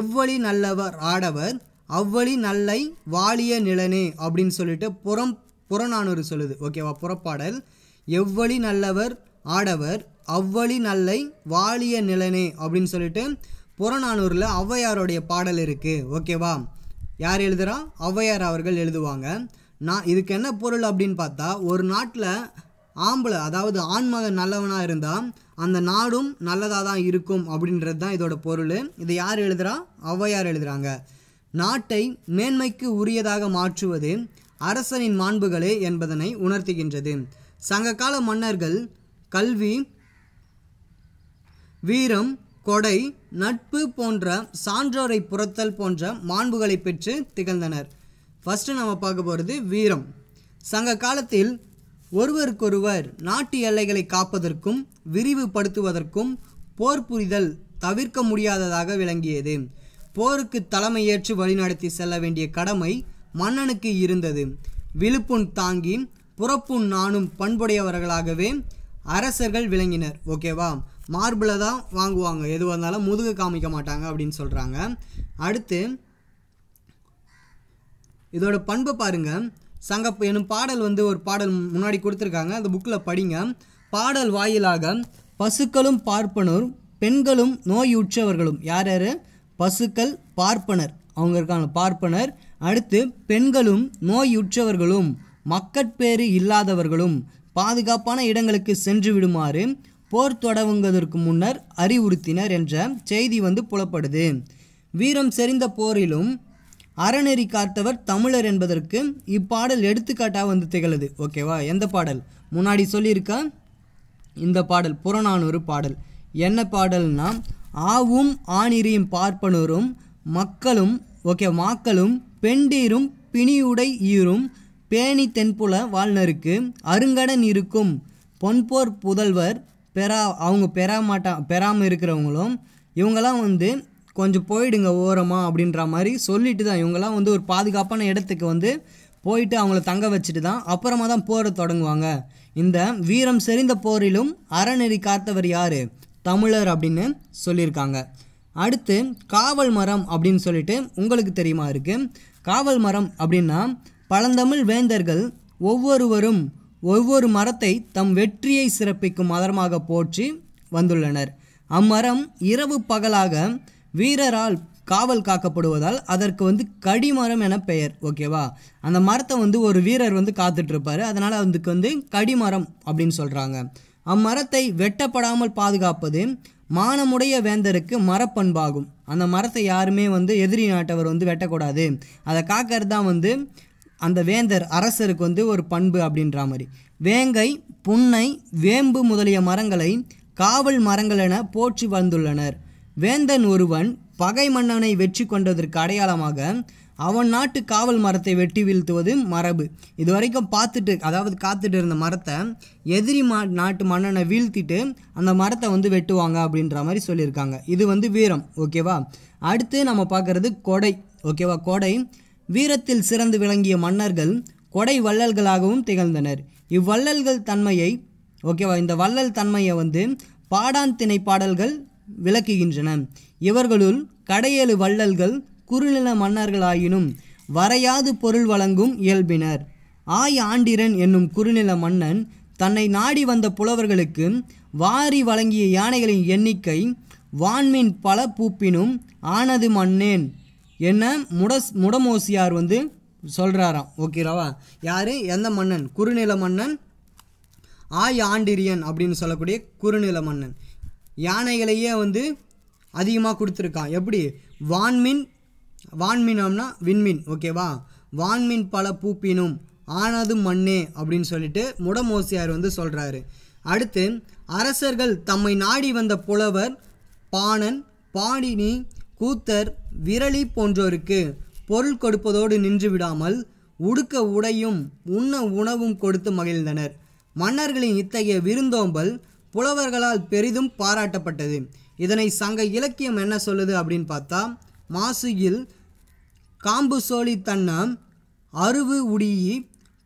Speaker 1: எவ்வளி நல்லவர் ஆடவர் அவ்வழி நல்லை வாலிய நிலனே அப்படின்னு சொல்லிட்டு புறம் புறநானூறு சொல்லுது ஓகேவா புறப்பாடல் எவ்வழி நல்லவர் ஆடவர் அவ்வழி நல்லை வாலிய நிலனே அப்படின்னு சொல்லிட்டு புறநானூரில் ஔவையாருடைய பாடல் இருக்குது ஓகேவா யார் எழுதுகிறா ஔவையார் அவர்கள் எழுதுவாங்க நான் இதுக்கு என்ன பொருள் அப்படின்னு பார்த்தா ஒரு நாட்டில் ஆம்பளை அதாவது ஆண்மகன் நல்லவனாக இருந்தால் அந்த நாடும் நல்லதாக தான் இருக்கும் அப்படின்றது தான் இதோட பொருள் இதை யார் எழுதுகிறா ஔவையார் எழுதுகிறாங்க நாட்டை மேன்மைக்கு உரியதாக மாற்றுவது அரசனின் மாண்புகளே என்பதனை உணர்த்துகின்றது சங்ககால மன்னர்கள் கல்வி வீரம் கொடை நட்பு போன்ற சான்றோரை புறத்தல் போன்ற மாண்புகளை பெற்று திகழ்ந்தனர் ஃபஸ்ட்டு நம்ம பார்க்க போகிறது வீரம் சங்க காலத்தில் ஒருவருக்கொருவர் நாட்டு எல்லைகளை காப்பதற்கும் விரிவுபடுத்துவதற்கும் போர் புரிதல் தவிர்க்க முடியாததாக விளங்கியது போருக்கு தலைமையேற்று வழிநடத்தி செல்ல வேண்டிய கடமை மன்னனுக்கு இருந்தது விழுப்புண் தாங்கி புறப்புண் நானும் பண்புடையவர்களாகவே அரசர்கள் விளங்கினர் ஓகேவா மார்பில் தான் வாங்குவாங்க எதுவாக இருந்தாலும் முதுகு காமிக்க மாட்டாங்க அப்படின்னு சொல்கிறாங்க அடுத்து இதோட பண்பை பாருங்கள் சங்க எனும் பாடல் வந்து ஒரு பாடல் முன்னாடி கொடுத்துருக்காங்க அந்த புக்கில் படிங்க பாடல் வாயிலாக பசுக்களும் பார்ப்பனர் பெண்களும் நோயுற்றவர்களும் யார் யார் பசுக்கள் பார்ப்பனர் அவங்க இருக்காங்க பார்ப்பனர் அடுத்து பெண்களும் நோயுற்றவர்களும் மக்கட்பேறு இல்லாதவர்களும் பாதுகாப்பான இடங்களுக்கு சென்று விடுமாறு போர் தொடங்குவதற்கு முன்னர் அறிவுறுத்தினர் என்ற செய்தி வந்து புலப்படுது வீரம் செறிந்த போரிலும் அறநெறி காத்தவர் தமிழர் என்பதற்கு இப்பாடல் எடுத்துக்காட்டாக வந்து திகழுது ஓகேவா எந்த பாடல் முன்னாடி சொல்லியிருக்க இந்த பாடல் புறநானூறு பாடல் என்ன பாடல்னா ஆவும் ஆணிரியும் பார்ப்பனரும் மக்களும் ஓகே மாக்களும் பெண்டீரும் பிணியுடை ஈரும் பேணி தென்புல வாழ்நருக்கு அருங்கடன் இருக்கும் பொன்போர் புதல்வர் பெறா அவங்க பெறாமட்டா பெறாமல் இருக்கிறவங்களும் இவங்கெல்லாம் வந்து கொஞ்சம் போயிடுங்க ஓரமாக அப்படின்ற மாதிரி சொல்லிட்டு தான் இவங்கெல்லாம் வந்து ஒரு பாதுகாப்பான இடத்துக்கு வந்து போயிட்டு அவங்கள தங்க வச்சுட்டு தான் அப்புறமா தான் போரை தொடங்குவாங்க இந்த வீரம் செறிந்த போரிலும் அறநெறி காத்தவர் யார் தமிழர் அப்படின்னு சொல்லியிருக்காங்க அடுத்து காவல் மரம் அப்படின்னு சொல்லிட்டு உங்களுக்கு தெரியுமா இருக்குது காவல் மரம் அப்படின்னா பழந்தமிழ் வேந்தர்கள் ஒவ்வொருவரும் ஒவ்வொரு மரத்தை தம் வெற்றியை சிறப்பிக்கும் மரமாக போற்றி வந்துள்ளனர் அம்மரம் இரவு பகலாக வீரரால் காவல் காக்கப்படுவதால் அதற்கு வந்து கடிமரம் என பெயர் ஓகேவா அந்த மரத்தை வந்து ஒரு வீரர் வந்து காத்துட்ருப்பார் அதனால் அதுக்கு வந்து கடிமரம் அப்படின்னு சொல்கிறாங்க அம்மரத்தை வெட்டப்படாமல் பாதுகாப்பது மானமுடைய வேந்தருக்கு மரப்பண்பாகும் அந்த மரத்தை யாருமே வந்து எதிரி நாட்டவர் வந்து வெட்டக்கூடாது அதை காக்கிறது தான் வந்து அந்த வேந்தர் அரசருக்கு வந்து ஒரு பண்பு அப்படின்ற மாதிரி வேங்கை புன்னை வேம்பு முதலிய மரங்களை காவல் மரங்கள் என போற்றி வந்துள்ளனர் வேந்தன் ஒருவன் பகை மன்னனை வெற்றி கொண்டதற்கு அடையாளமாக அவன் நாட்டு காவல் மரத்தை வெட்டி வீழ்த்துவது மரபு இது வரைக்கும் பார்த்துட்டு அதாவது காத்துட்டு இருந்த மரத்தை எதிரி மா நாட்டு மன்னனை வீழ்த்திட்டு அந்த மரத்தை வந்து வெட்டுவாங்க அப்படின்ற மாதிரி சொல்லியிருக்காங்க இது வந்து வீரம் ஓகேவா அடுத்து நம்ம பார்க்குறது கொடை ஓகேவா கொடை வீரத்தில் சிறந்து விளங்கிய மன்னர்கள் கொடை வள்ளல்களாகவும் திகழ்ந்தனர் இவ்வள்ளல்கள் தன்மையை ஓகேவா இந்த வள்ளல் தன்மையை வந்து பாடாந்திணை பாடல்கள் விளக்குகின்றன இவர்களுள் கடையேழு வள்ளல்கள் குறுநில மன்னர்களாயினும் வரையாது பொருள் வழங்கும் இயல்பினர் ஆய் ஆண்டிரன் என்னும் குறுநில மன்னன் தன்னை நாடி வந்த புலவர்களுக்கு வாரி வழங்கிய யானைகளின் எண்ணிக்கை வான்மின் பல பூப்பினும் ஆனது மன்னேன் என்ன முடஸ் முடமோசியார் வந்து சொல்கிறாராம் ஓகேவா யார் எந்த மன்னன் குறுநில மன்னன் ஆய் ஆண்டிரியன் அப்படின்னு சொல்லக்கூடிய குறுநில மன்னன் யானைகளையே வந்து அதிகமாக கொடுத்துருக்கான் எப்படி வான்மின் வான்மீனம்னா விண்மீன் ஓகேவா வான்மீன் பல பூப்பினும் ஆனது மண்ணே அப்படின்னு சொல்லிட்டு முடமோசியார் வந்து சொல்கிறாரு அடுத்து அரசர்கள் தம்மை நாடி வந்த புலவர் பாணன் பாடினி கூத்தர் விரலி போன்றோருக்கு பொருள் கொடுப்பதோடு நின்று விடாமல் உடுக்க உடையும் உண்ண உணவும் கொடுத்து மகிழ்ந்தனர் மன்னர்களின் இத்தகைய விருந்தோம்பல் புலவர்களால் பெரிதும் பாராட்டப்பட்டது இதனை சங்க இலக்கியம் என்ன சொல்லுது அப்படின்னு பார்த்தா மாசுகில் காம்பு சோழி தன்னம் அருவு உடியி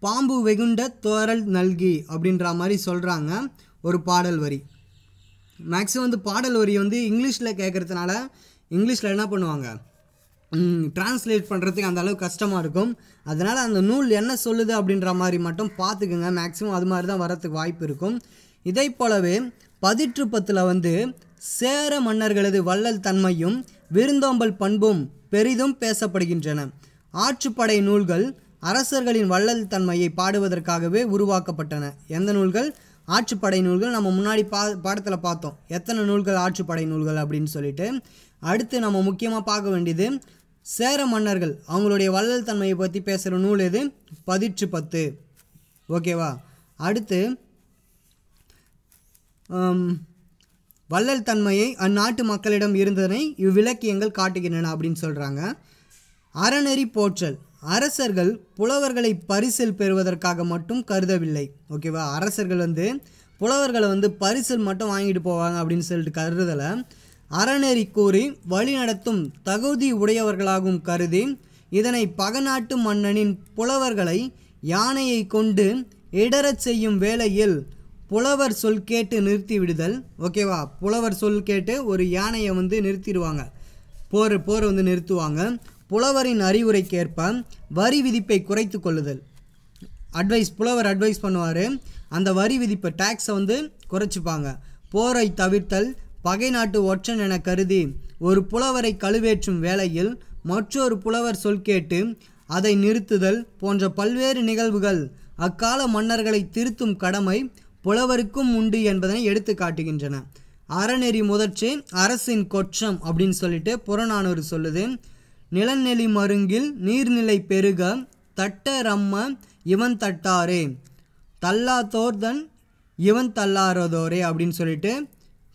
Speaker 1: பாம்பு வெகுண்ட தோரல் நல்கி அப்படின்ற மாதிரி சொல்கிறாங்க ஒரு பாடல் வரி மேக்ஸிமம் வந்து பாடல் வரி வந்து இங்கிலீஷில் கேட்குறதுனால இங்கிலீஷில் என்ன பண்ணுவாங்க ட்ரான்ஸ்லேட் பண்ணுறதுக்கு அந்த அளவு கஷ்டமாக இருக்கும் அதனால் அந்த நூல் என்ன சொல்லுது அப்படின்ற மாதிரி மட்டும் பார்த்துக்குங்க மேக்ஸிமம் அது மாதிரி தான் வரத்துக்கு வாய்ப்பு இருக்கும் இதை போலவே பதிற்றுப்பத்தில் வந்து சேர மன்னர்களது வள்ளல் தன்மையும் விருந்தோம்பல் பண்பும் பெரிதும் பேசப்படுகின்றன ஆற்றுப்படை நூல்கள் அரசர்களின் வள்ளல் தன்மையை பாடுவதற்காகவே உருவாக்கப்பட்டன எந்த நூல்கள் ஆற்றுப்படை நூல்கள் நம்ம முன்னாடி பா பாடத்தில் பார்த்தோம் எத்தனை நூல்கள் ஆற்றுப்படை நூல்கள் அப்படின்னு சொல்லிட்டு அடுத்து நம்ம முக்கியமாக பார்க்க வேண்டியது சேர மன்னர்கள் அவங்களுடைய வள்ளல் தன்மையை பற்றி பேசுகிற நூல் எது பதிற்று பத்து ஓகேவா அடுத்து வள்ளல் தன்மையை அந்நாட்டு மக்களிடம் இருந்ததனை இவ்விலக்கியங்கள் காட்டுகின்றன அப்படின்னு சொல்கிறாங்க அறநெறி போற்றல் அரசர்கள் புலவர்களை பரிசில் பெறுவதற்காக மட்டும் கருதவில்லை ஓகேவா அரசர்கள் வந்து புலவர்களை வந்து பரிசில் மட்டும் வாங்கிட்டு போவாங்க அப்படின்னு சொல்லிட்டு கருதலை அறநெறி கூறி வழிநடத்தும் தகுதி உடையவர்களாகவும் கருதி இதனை பகநாட்டு மன்னனின் புலவர்களை யானையை கொண்டு இடரச் செய்யும் வேளையில் புலவர் சொல் கேட்டு நிறுத்தி விடுதல் ஓகேவா புலவர் சொல் கேட்டு ஒரு யானையை வந்து நிறுத்திடுவாங்க போர் போர் வந்து நிறுத்துவாங்க புலவரின் அறிவுரைக்கேற்ப வரி விதிப்பை குறைத்து கொள்ளுதல் அட்வைஸ் புலவர் அட்வைஸ் பண்ணுவார் அந்த வரி விதிப்பை டேக்ஸை வந்து குறைச்சிப்பாங்க போரை தவிர்த்தல் பகை நாட்டு ஒற்றன் என கருதி ஒரு புலவரை கழுவேற்றும் வேளையில் மற்றொரு புலவர் சொல் கேட்டு அதை நிறுத்துதல் போன்ற பல்வேறு நிகழ்வுகள் அக்கால மன்னர்களை திருத்தும் கடமை புலவருக்கும் உண்டு என்பதனை எடுத்து காட்டுகின்றன அறநெறி முதற்சி அரசின் கொச்சம் அப்படின்னு சொல்லிட்டு புறநானூறு சொல்லுது நிலநெலி மருங்கில் நீர்நிலை பெருக தட்ட ரம்ம இவன் தட்டாரே தல்லா தோர்தன் இவன் தல்லாரதோரே அப்படின்னு சொல்லிட்டு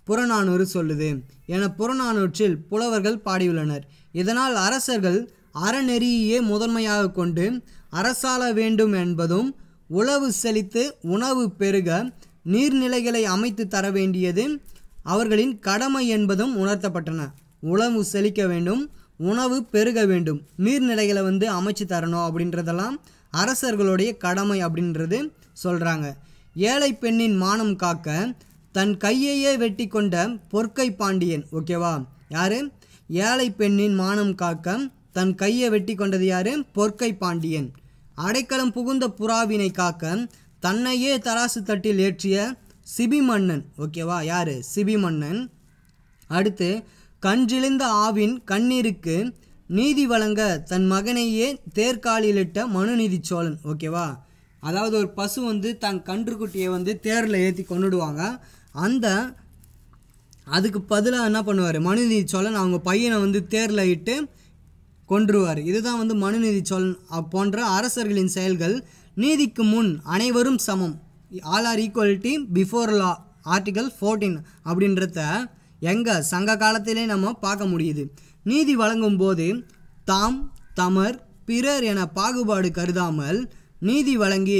Speaker 1: புறநானூறு சொல்லுது என புறநானூற்றில் புலவர்கள் பாடியுள்ளனர் இதனால் அரசர்கள் அறநெறியே முதன்மையாக கொண்டு அரசாள வேண்டும் என்பதும் உழவு செழித்து உணவு பெருக நீர்நிலைகளை அமைத்து தர வேண்டியது அவர்களின் கடமை என்பதும் உணர்த்தப்பட்டன உழவு செழிக்க வேண்டும் உணவு பெருக வேண்டும் நீர்நிலைகளை வந்து அமைச்சு தரணும் அப்படின்றதெல்லாம் அரசர்களுடைய கடமை அப்படின்றது சொல்கிறாங்க ஏழை பெண்ணின் மானம் காக்க தன் கையையே வெட்டி கொண்ட பொற்கை பாண்டியன் ஓகேவா யார் ஏழை பெண்ணின் மானம் காக்க தன் கையை வெட்டி கொண்டது யார் பொற்கை பாண்டியன் அடைக்கலம் புகுந்த புறாவினை காக்க தன்னையே தராசு தட்டில் ஏற்றிய சிபி மன்னன் ஓகேவா யார் சிபி மன்னன் அடுத்து கன்றிழிந்த ஆவின் கண்ணீருக்கு நீதி வழங்க தன் மகனையே தேர்காலிலிட்ட மனுநீதி சோழன் ஓகேவா அதாவது ஒரு பசு வந்து தன் கன்றுக்குட்டியை வந்து தேரில் ஏற்றி கொண்டுடுவாங்க அந்த அதுக்கு பதிலாக என்ன பண்ணுவார் மனுநீதி சோழன் அவங்க பையனை வந்து தேரில் இட்டு கொன்றுவார் இதுதான் வந்து மனுநீதி சொல் போன்ற அரசர்களின் செயல்கள் நீதிக்கு முன் அனைவரும் சமம் all are equality before law article fourteen அப்படின்றத எங்கள் சங்க காலத்திலே நம்ம பார்க்க முடியுது நீதி வழங்கும் போது தாம் தமர் பிறர் என பாகுபாடு கருதாமல் நீதி வழங்கி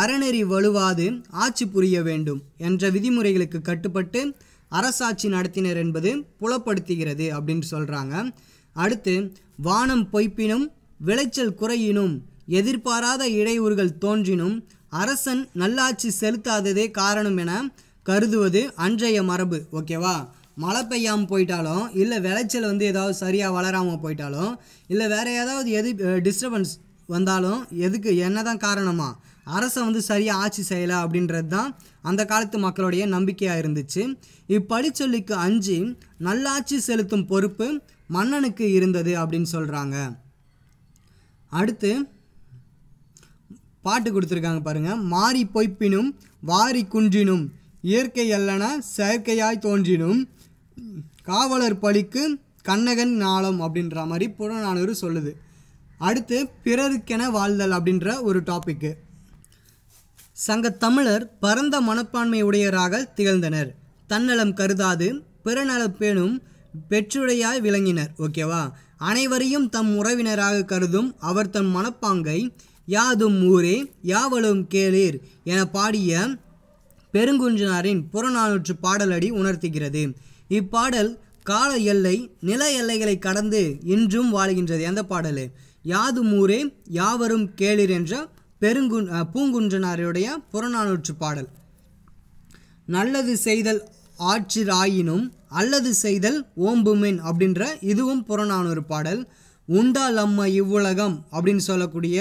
Speaker 1: அறநெறி வலுவாது ஆட்சி புரிய வேண்டும் என்ற விதிமுறைகளுக்கு கட்டுப்பட்டு அரசாட்சி நடத்தினர் என்பது புலப்படுத்துகிறது அப்படின்னு சொல்கிறாங்க அடுத்து வானம் பொய்ப்பினும் விளைச்சல் குறையினும் எதிர்பாராத இடையூறுகள் தோன்றினும் அரசன் நல்லாட்சி செலுத்தாததே காரணம் என கருதுவது அன்றைய மரபு ஓகேவா மழை பெய்யாமல் போயிட்டாலும் இல்லை விளைச்சல் வந்து ஏதாவது சரியாக வளராமல் போயிட்டாலும் இல்லை வேறு ஏதாவது எது டிஸ்டர்பன்ஸ் வந்தாலும் எதுக்கு என்ன தான் காரணமா அரசை வந்து சரியாக ஆட்சி செய்யலை அப்படின்றது தான் அந்த காலத்து மக்களுடைய நம்பிக்கையாக இருந்துச்சு சொல்லிக்கு அஞ்சு நல்லாட்சி செலுத்தும் பொறுப்பு மன்னனுக்கு இருந்தது அப்படின்னு சொல்கிறாங்க அடுத்து பாட்டு கொடுத்துருக்காங்க பாருங்கள் மாறி பொய்ப்பினும் வாரி குன்றினும் இயற்கை அல்லன செயற்கையாய் தோன்றினும் காவலர் பழிக்கு கண்ணகன் நாளம் அப்படின்ற மாதிரி புறநானூறு சொல்லுது அடுத்து பிறருக்கென வாழ்தல் அப்படின்ற ஒரு டாப்பிக்கு சங்க தமிழர் பரந்த மனப்பான்மையுடையராக திகழ்ந்தனர் தன்னலம் கருதாது பிறநலப்பேனும் பேணும் பெற்றுடையாய் விளங்கினர் ஓகேவா அனைவரையும் தம் உறவினராக கருதும் அவர் தம் மனப்பாங்கை யாதும் ஊரே யாவலும் கேளீர் என பாடிய பெருங்குஞ்சனாரின் புறநானூற்று பாடலடி உணர்த்துகிறது இப்பாடல் கால எல்லை நில எல்லைகளை கடந்து இன்றும் வாழ்கின்றது எந்த பாடல் யாது மூரே யாவரும் கேளிர் என்ற பெருங்குன் பூங்குன்றனாருடைய புறநானூற்று பாடல் நல்லது செய்தல் ஆற்றிராயினும் அல்லது செய்தல் ஓம்புமின் அப்படின்ற இதுவும் புறநானூறு பாடல் உண்டால் அம்ம இவ்வுலகம் அப்படின்னு சொல்லக்கூடிய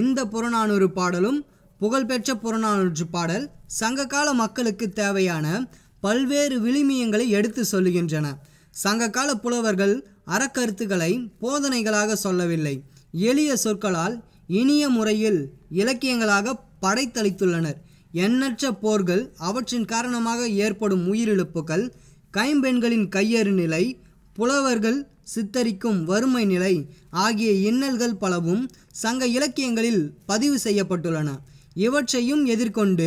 Speaker 1: இந்த புறநானூறு பாடலும் புகழ்பெற்ற புறநானூற்று பாடல் சங்ககால மக்களுக்கு தேவையான பல்வேறு விளிமியங்களை எடுத்து சொல்லுகின்றன சங்ககால புலவர்கள் அறக்கருத்துக்களை போதனைகளாக சொல்லவில்லை எளிய சொற்களால் இனிய முறையில் இலக்கியங்களாக படைத்தளித்துள்ளனர் எண்ணற்ற போர்கள் அவற்றின் காரணமாக ஏற்படும் உயிரிழப்புகள் கைம்பெண்களின் கையறு நிலை புலவர்கள் சித்தரிக்கும் வறுமை நிலை ஆகிய இன்னல்கள் பலவும் சங்க இலக்கியங்களில் பதிவு செய்யப்பட்டுள்ளன இவற்றையும் எதிர்கொண்டு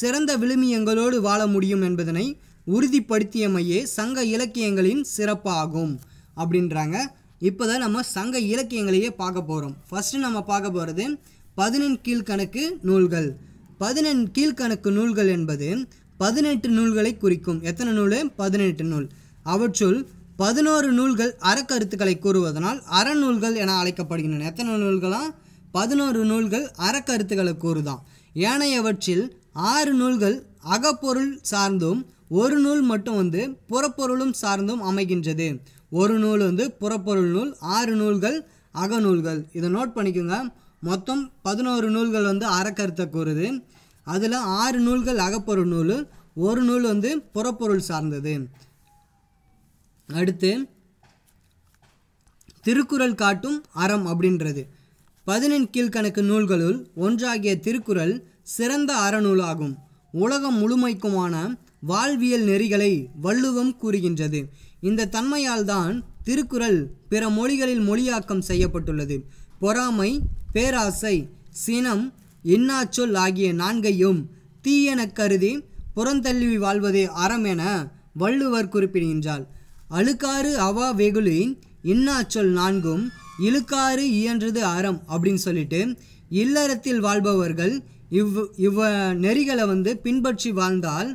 Speaker 1: சிறந்த விழுமியங்களோடு வாழ முடியும் என்பதனை உறுதிப்படுத்தியமையே சங்க இலக்கியங்களின் சிறப்பாகும் அப்படின்றாங்க இப்போ தான் நம்ம சங்க இலக்கியங்களையே பார்க்க போகிறோம் ஃபஸ்ட்டு நம்ம பார்க்க போகிறது பதினெண் கீழ்கணக்கு நூல்கள் பதினெண் கீழ்கணக்கு நூல்கள் என்பது பதினெட்டு நூல்களை குறிக்கும் எத்தனை நூல் பதினெட்டு நூல் அவற்றுள் பதினோரு நூல்கள் அறக்கருத்துக்களை கூறுவதனால் அறநூல்கள் என அழைக்கப்படுகின்றன எத்தனை நூல்களாம் பதினோரு நூல்கள் அறக்கருத்துக்களை கூறுதான் ஏனையவற்றில் ஆறு நூல்கள் அகப்பொருள் சார்ந்தும் ஒரு நூல் மட்டும் வந்து புறப்பொருளும் சார்ந்தும் அமைகின்றது ஒரு நூல் வந்து புறப்பொருள் நூல் ஆறு நூல்கள் அகநூல்கள் இதை நோட் பண்ணிக்கோங்க மொத்தம் பதினோரு நூல்கள் வந்து அறக்கருத்தை கூறுது அதில் ஆறு நூல்கள் அகப்பொருள் நூல் ஒரு நூல் வந்து புறப்பொருள் சார்ந்தது அடுத்து திருக்குறள் காட்டும் அறம் அப்படின்றது பதினெண் கீழ்கணக்கு நூல்களுள் ஒன்றாகிய திருக்குறள் சிறந்த அறநூலாகும் உலகம் முழுமைக்குமான வாழ்வியல் நெறிகளை வள்ளுவம் கூறுகின்றது இந்த தன்மையால் தான் திருக்குறள் பிற மொழிகளில் மொழியாக்கம் செய்யப்பட்டுள்ளது பொறாமை பேராசை சினம் இன்னாச்சொல் ஆகிய நான்கையும் தீயென கருதி புறந்தள்ளி வாழ்வதே அறம் என வள்ளுவர் குறிப்பிடுகின்றார் அழுக்காறு அவா வெகுளி இன்னாச்சொல் நான்கும் இழுக்காறு இயன்றது அறம் அப்படின்னு சொல்லிட்டு இல்லறத்தில் வாழ்பவர்கள் இவ் இவ்வ நெறிகளை வந்து பின்பற்றி வாழ்ந்தால்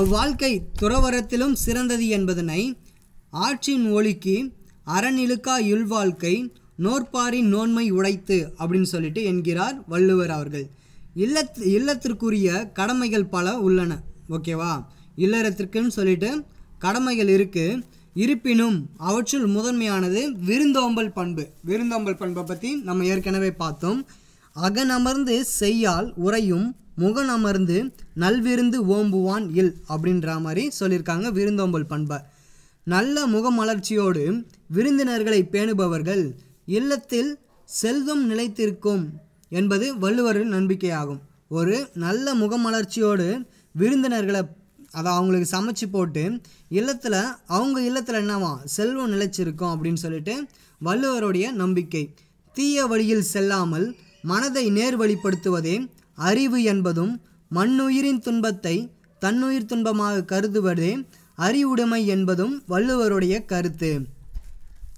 Speaker 1: அவ்வாழ்க்கை துறவரத்திலும் சிறந்தது என்பதனை ஆற்றின் ஒளிக்கு அறநிழுக்கா இல்வாழ்க்கை நோற்பாரின் நோன்மை உடைத்து அப்படின்னு சொல்லிட்டு என்கிறார் வள்ளுவர் அவர்கள் இல்லத் இல்லத்திற்குரிய கடமைகள் பல உள்ளன ஓகேவா இல்லறத்திற்குன்னு சொல்லிட்டு கடமைகள் இருக்குது இருப்பினும் அவற்றுள் முதன்மையானது விருந்தோம்பல் பண்பு விருந்தோம்பல் பண்பை பற்றி நம்ம ஏற்கனவே பார்த்தோம் அகனமர்ந்து செய்யால் உரையும் முகனமர்ந்து நல்விருந்து ஓம்புவான் இல் அப்படின்ற மாதிரி சொல்லியிருக்காங்க விருந்தோம்பல் பண்பை நல்ல முகமலர்ச்சியோடு விருந்தினர்களை பேணுபவர்கள் இல்லத்தில் செல்வம் நிலைத்திருக்கும் என்பது வள்ளுவரின் நம்பிக்கையாகும் ஒரு நல்ல முகமலர்ச்சியோடு விருந்தினர்களை அதை அவங்களுக்கு சமைச்சு போட்டு இல்லத்தில் அவங்க இல்லத்தில் என்னவா செல்வம் நிலைச்சிருக்கும் அப்படின்னு சொல்லிட்டு வள்ளுவருடைய நம்பிக்கை தீய வழியில் செல்லாமல் மனதை நேர் வழிப்படுத்துவதே அறிவு என்பதும் மண்ணுயிரின் துன்பத்தை தன்னுயிர் துன்பமாக கருதுவதே அறிவுடைமை என்பதும் வள்ளுவருடைய கருத்து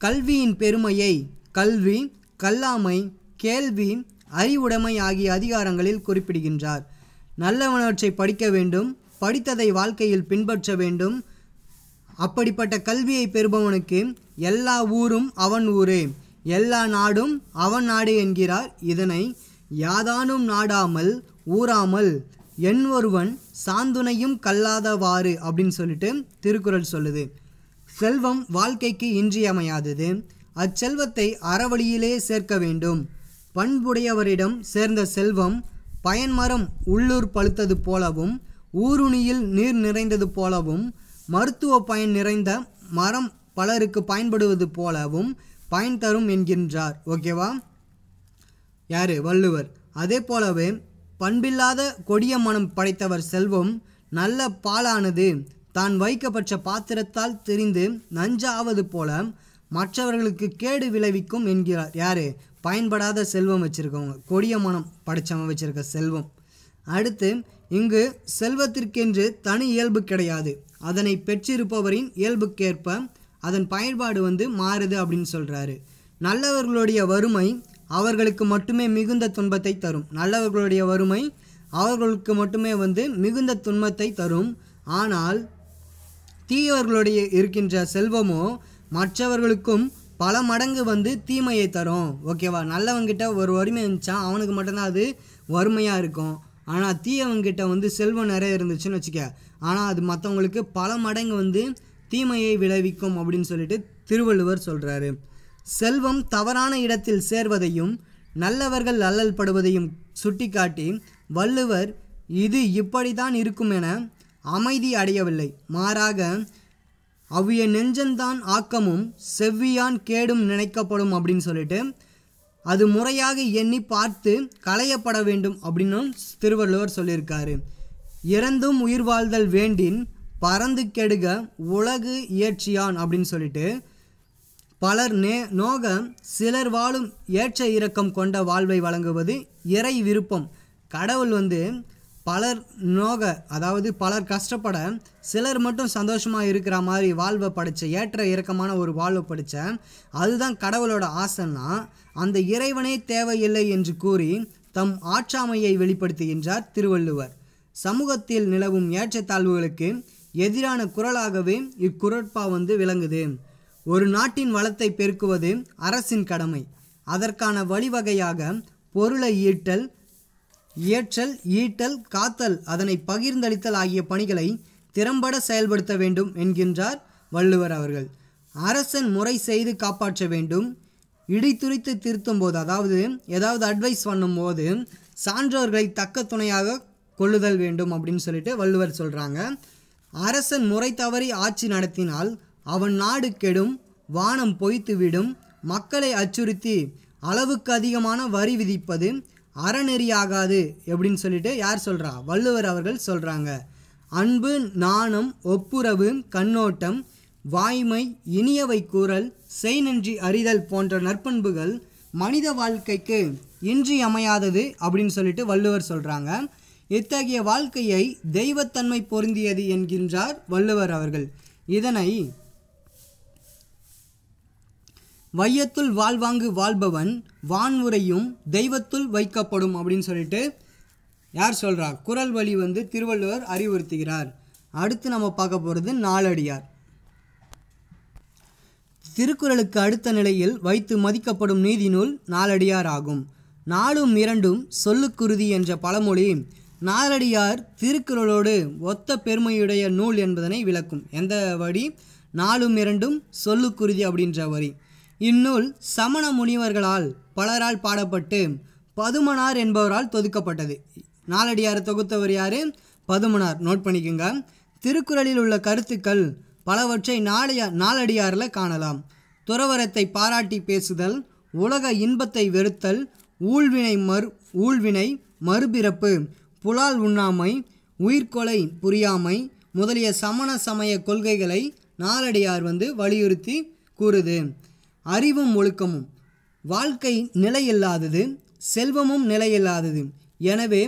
Speaker 1: கல்வியின் பெருமையை கல்வி கல்லாமை கேள்வி அறிவுடைமை ஆகிய அதிகாரங்களில் குறிப்பிடுகின்றார் நல்லவனவற்றை படிக்க வேண்டும் படித்ததை வாழ்க்கையில் பின்பற்ற வேண்டும் அப்படிப்பட்ட கல்வியை பெறுபவனுக்கு எல்லா ஊரும் அவன் ஊரே எல்லா நாடும் அவன் நாடு என்கிறார் இதனை யாதானும் நாடாமல் ஊறாமல் என் ஒருவன் சாந்துணையும் கல்லாதவாறு அப்படின்னு சொல்லிட்டு திருக்குறள் சொல்லுது செல்வம் வாழ்க்கைக்கு இன்றியமையாதது அச்செல்வத்தை அறவழியிலே சேர்க்க வேண்டும் பண்புடையவரிடம் சேர்ந்த செல்வம் பயன்மரம் உள்ளூர் பழுத்தது போலவும் ஊருணியில் நீர் நிறைந்தது போலவும் மருத்துவ பயன் நிறைந்த மரம் பலருக்கு பயன்படுவது போலவும் பயன் தரும் என்கின்றார் ஓகேவா யார் வள்ளுவர் அதே போலவே பண்பில்லாத கொடிய மனம் படைத்தவர் செல்வம் நல்ல பாலானது தான் வைக்கப்பட்ட பாத்திரத்தால் தெரிந்து நஞ்சாவது போல மற்றவர்களுக்கு கேடு விளைவிக்கும் என்கிறார் யார் பயன்படாத செல்வம் வச்சுருக்கவங்க கொடிய மனம் படித்தவங்க வச்சுருக்க செல்வம் அடுத்து இங்கு செல்வத்திற்கென்று தனி இயல்பு கிடையாது அதனை பெற்றிருப்பவரின் இயல்புக்கேற்ப அதன் பயன்பாடு வந்து மாறுது அப்படின்னு சொல்கிறாரு நல்லவர்களுடைய வறுமை அவர்களுக்கு மட்டுமே மிகுந்த துன்பத்தை தரும் நல்லவர்களுடைய வறுமை அவர்களுக்கு மட்டுமே வந்து மிகுந்த துன்பத்தை தரும் ஆனால் தீயவர்களுடைய இருக்கின்ற செல்வமோ மற்றவர்களுக்கும் பல மடங்கு வந்து தீமையை தரும் ஓகேவா நல்லவங்கிட்ட ஒரு வறுமை இருந்துச்சா அவனுக்கு மட்டும்தான் அது வறுமையாக இருக்கும் ஆனால் தீயவங்கிட்ட வந்து செல்வம் நிறைய இருந்துச்சுன்னு வச்சுக்க ஆனால் அது மற்றவங்களுக்கு பல மடங்கு வந்து தீமையை விளைவிக்கும் அப்படின்னு சொல்லிட்டு திருவள்ளுவர் சொல்கிறாரு செல்வம் தவறான இடத்தில் சேர்வதையும் நல்லவர்கள் அல்லல் படுவதையும் சுட்டிக்காட்டி வள்ளுவர் இது இப்படி தான் இருக்கும் என அமைதி அடையவில்லை மாறாக அவ்விய நெஞ்சந்தான் ஆக்கமும் செவ்வியான் கேடும் நினைக்கப்படும் அப்படின்னு சொல்லிட்டு அது முறையாக எண்ணி பார்த்து களையப்பட வேண்டும் அப்படின்னும் திருவள்ளுவர் சொல்லியிருக்காரு இறந்தும் உயிர் வாழ்தல் வேண்டின் பறந்து கெடுக உலகு இயற்றியான் அப்படின்னு சொல்லிட்டு பலர் நே நோக சிலர் வாழும் ஏற்ற இறக்கம் கொண்ட வாழ்வை வழங்குவது இறை விருப்பம் கடவுள் வந்து பலர் நோக அதாவது பலர் கஷ்டப்பட சிலர் மட்டும் சந்தோஷமாக இருக்கிற மாதிரி வாழ்வை படித்த ஏற்ற இறக்கமான ஒரு வாழ்வை படித்த அதுதான் கடவுளோட ஆசைன்னா அந்த இறைவனே தேவையில்லை என்று கூறி தம் ஆட்சாமையை வெளிப்படுத்துகின்றார் திருவள்ளுவர் சமூகத்தில் நிலவும் ஏற்றத்தாழ்வுகளுக்கு எதிரான குரலாகவே இக்குரட்பா வந்து விளங்குது ஒரு நாட்டின் வளத்தை பெருக்குவது அரசின் கடமை அதற்கான வழிவகையாக பொருளை ஈட்டல் ஏற்றல் ஈட்டல் காத்தல் அதனை பகிர்ந்தளித்தல் ஆகிய பணிகளை திறம்பட செயல்படுத்த வேண்டும் என்கின்றார் வள்ளுவர் அவர்கள் அரசன் முறை செய்து காப்பாற்ற வேண்டும் இடித்துரித்து திருத்தும் போது அதாவது ஏதாவது அட்வைஸ் பண்ணும்போது சான்றோர்களை தக்க துணையாக கொள்ளுதல் வேண்டும் அப்படின்னு சொல்லிட்டு வள்ளுவர் சொல்கிறாங்க அரசன் முறை தவறி ஆட்சி நடத்தினால் அவன் நாடு கெடும் வானம் பொய்த்து விடும் மக்களை அச்சுறுத்தி அளவுக்கு அதிகமான வரி விதிப்பது அறநெறியாகாது எப்படின்னு சொல்லிட்டு யார் சொல்கிறா வள்ளுவர் அவர்கள் சொல்கிறாங்க அன்பு நாணம் ஒப்புரவு கண்ணோட்டம் வாய்மை இனியவை கூறல் செய் நன்றி அறிதல் போன்ற நற்பண்புகள் மனித வாழ்க்கைக்கு இன்றியமையாதது அப்படின்னு சொல்லிட்டு வள்ளுவர் சொல்கிறாங்க இத்தகைய வாழ்க்கையை தெய்வத்தன்மை பொருந்தியது என்கின்றார் வள்ளுவர் அவர்கள் இதனை வையத்துள் வாழ்வாங்கு வாழ்பவன் வான்முறையும் தெய்வத்துள் வைக்கப்படும் அப்படின்னு சொல்லிட்டு யார் சொல்கிறா குரல் வழி வந்து திருவள்ளுவர் அறிவுறுத்துகிறார் அடுத்து நம்ம பார்க்க போகிறது நாலடியார் திருக்குறளுக்கு அடுத்த நிலையில் வைத்து மதிக்கப்படும் நீதி நூல் நாலடியார் ஆகும் நாலும் இரண்டும் சொல்லுக்குருதி என்ற பழமொழி நாலடியார் திருக்குறளோடு ஒத்த பெருமையுடைய நூல் என்பதனை விளக்கும் எந்த வழி நாளும் இரண்டும் சொல்லுக்குருதி அப்படின்ற வரி இந்நூல் சமண முனிவர்களால் பலரால் பாடப்பட்டு பதுமனார் என்பவரால் தொதுக்கப்பட்டது நாளடியார் தொகுத்தவர் யார் பதுமனார் நோட் பண்ணிக்கோங்க திருக்குறளில் உள்ள கருத்துக்கள் பலவற்றை நாளைய நாலடியாரில் காணலாம் துறவரத்தை பாராட்டி பேசுதல் உலக இன்பத்தை வெறுத்தல் ஊழ்வினை மறு ஊழ்வினை மறுபிறப்பு புலால் உண்ணாமை உயிர்கொலை புரியாமை முதலிய சமண சமய கொள்கைகளை நாலடியார் வந்து வலியுறுத்தி கூறுது அறிவும் ஒழுக்கமும் வாழ்க்கை நிலையில்லாதது செல்வமும் நிலையில்லாதது எனவே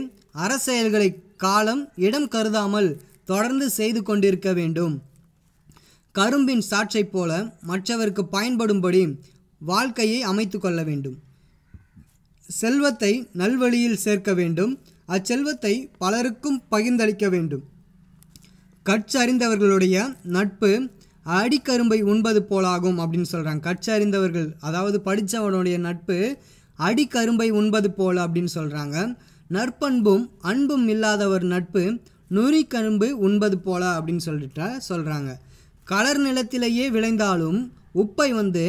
Speaker 1: அரசெயல்களை காலம் இடம் கருதாமல் தொடர்ந்து செய்து கொண்டிருக்க வேண்டும் கரும்பின் சாட்சை போல மற்றவருக்கு பயன்படும்படி வாழ்க்கையை அமைத்து கொள்ள வேண்டும் செல்வத்தை நல்வழியில் சேர்க்க வேண்டும் அச்செல்வத்தை பலருக்கும் பகிர்ந்தளிக்க வேண்டும் கற்றறிந்தவர்களுடைய நட்பு அடிக்கரும்பை உண்பது போலாகும் அப்படின்னு சொல்கிறாங்க கற்றறிந்தவர்கள் அதாவது படித்தவனுடைய நட்பு அடிக்கரும்பை உண்பது போல அப்படின்னு சொல்கிறாங்க நற்பண்பும் அன்பும் இல்லாதவர் நட்பு நுரி கரும்பு உண்பது போல அப்படின்னு சொல்லிட்டு சொல்கிறாங்க கலர் நிலத்திலேயே விளைந்தாலும் உப்பை வந்து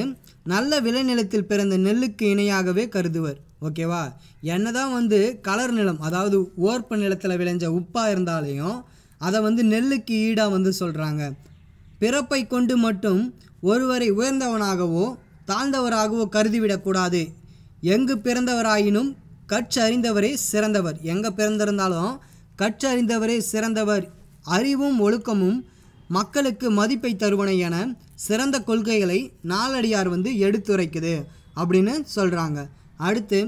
Speaker 1: நல்ல விளைநிலத்தில் பிறந்த நெல்லுக்கு இணையாகவே கருதுவர் ஓகேவா என்ன தான் வந்து கலர் நிலம் அதாவது ஓர்ப்பு நிலத்தில் விளைஞ்ச உப்பாக இருந்தாலையும் அதை வந்து நெல்லுக்கு ஈடாக வந்து சொல்கிறாங்க பிறப்பை கொண்டு மட்டும் ஒருவரை உயர்ந்தவனாகவோ தாழ்ந்தவராகவோ கருதிவிடக்கூடாது எங்கு பிறந்தவராயினும் கற்றறிந்தவரே சிறந்தவர் எங்கே பிறந்திருந்தாலும் கற்றறிந்தவரே சிறந்தவர் அறிவும் ஒழுக்கமும் மக்களுக்கு மதிப்பை தருவன என சிறந்த கொள்கைகளை நாளடியார் வந்து எடுத்துரைக்குது அப்படின்னு சொல்கிறாங்க அடுத்து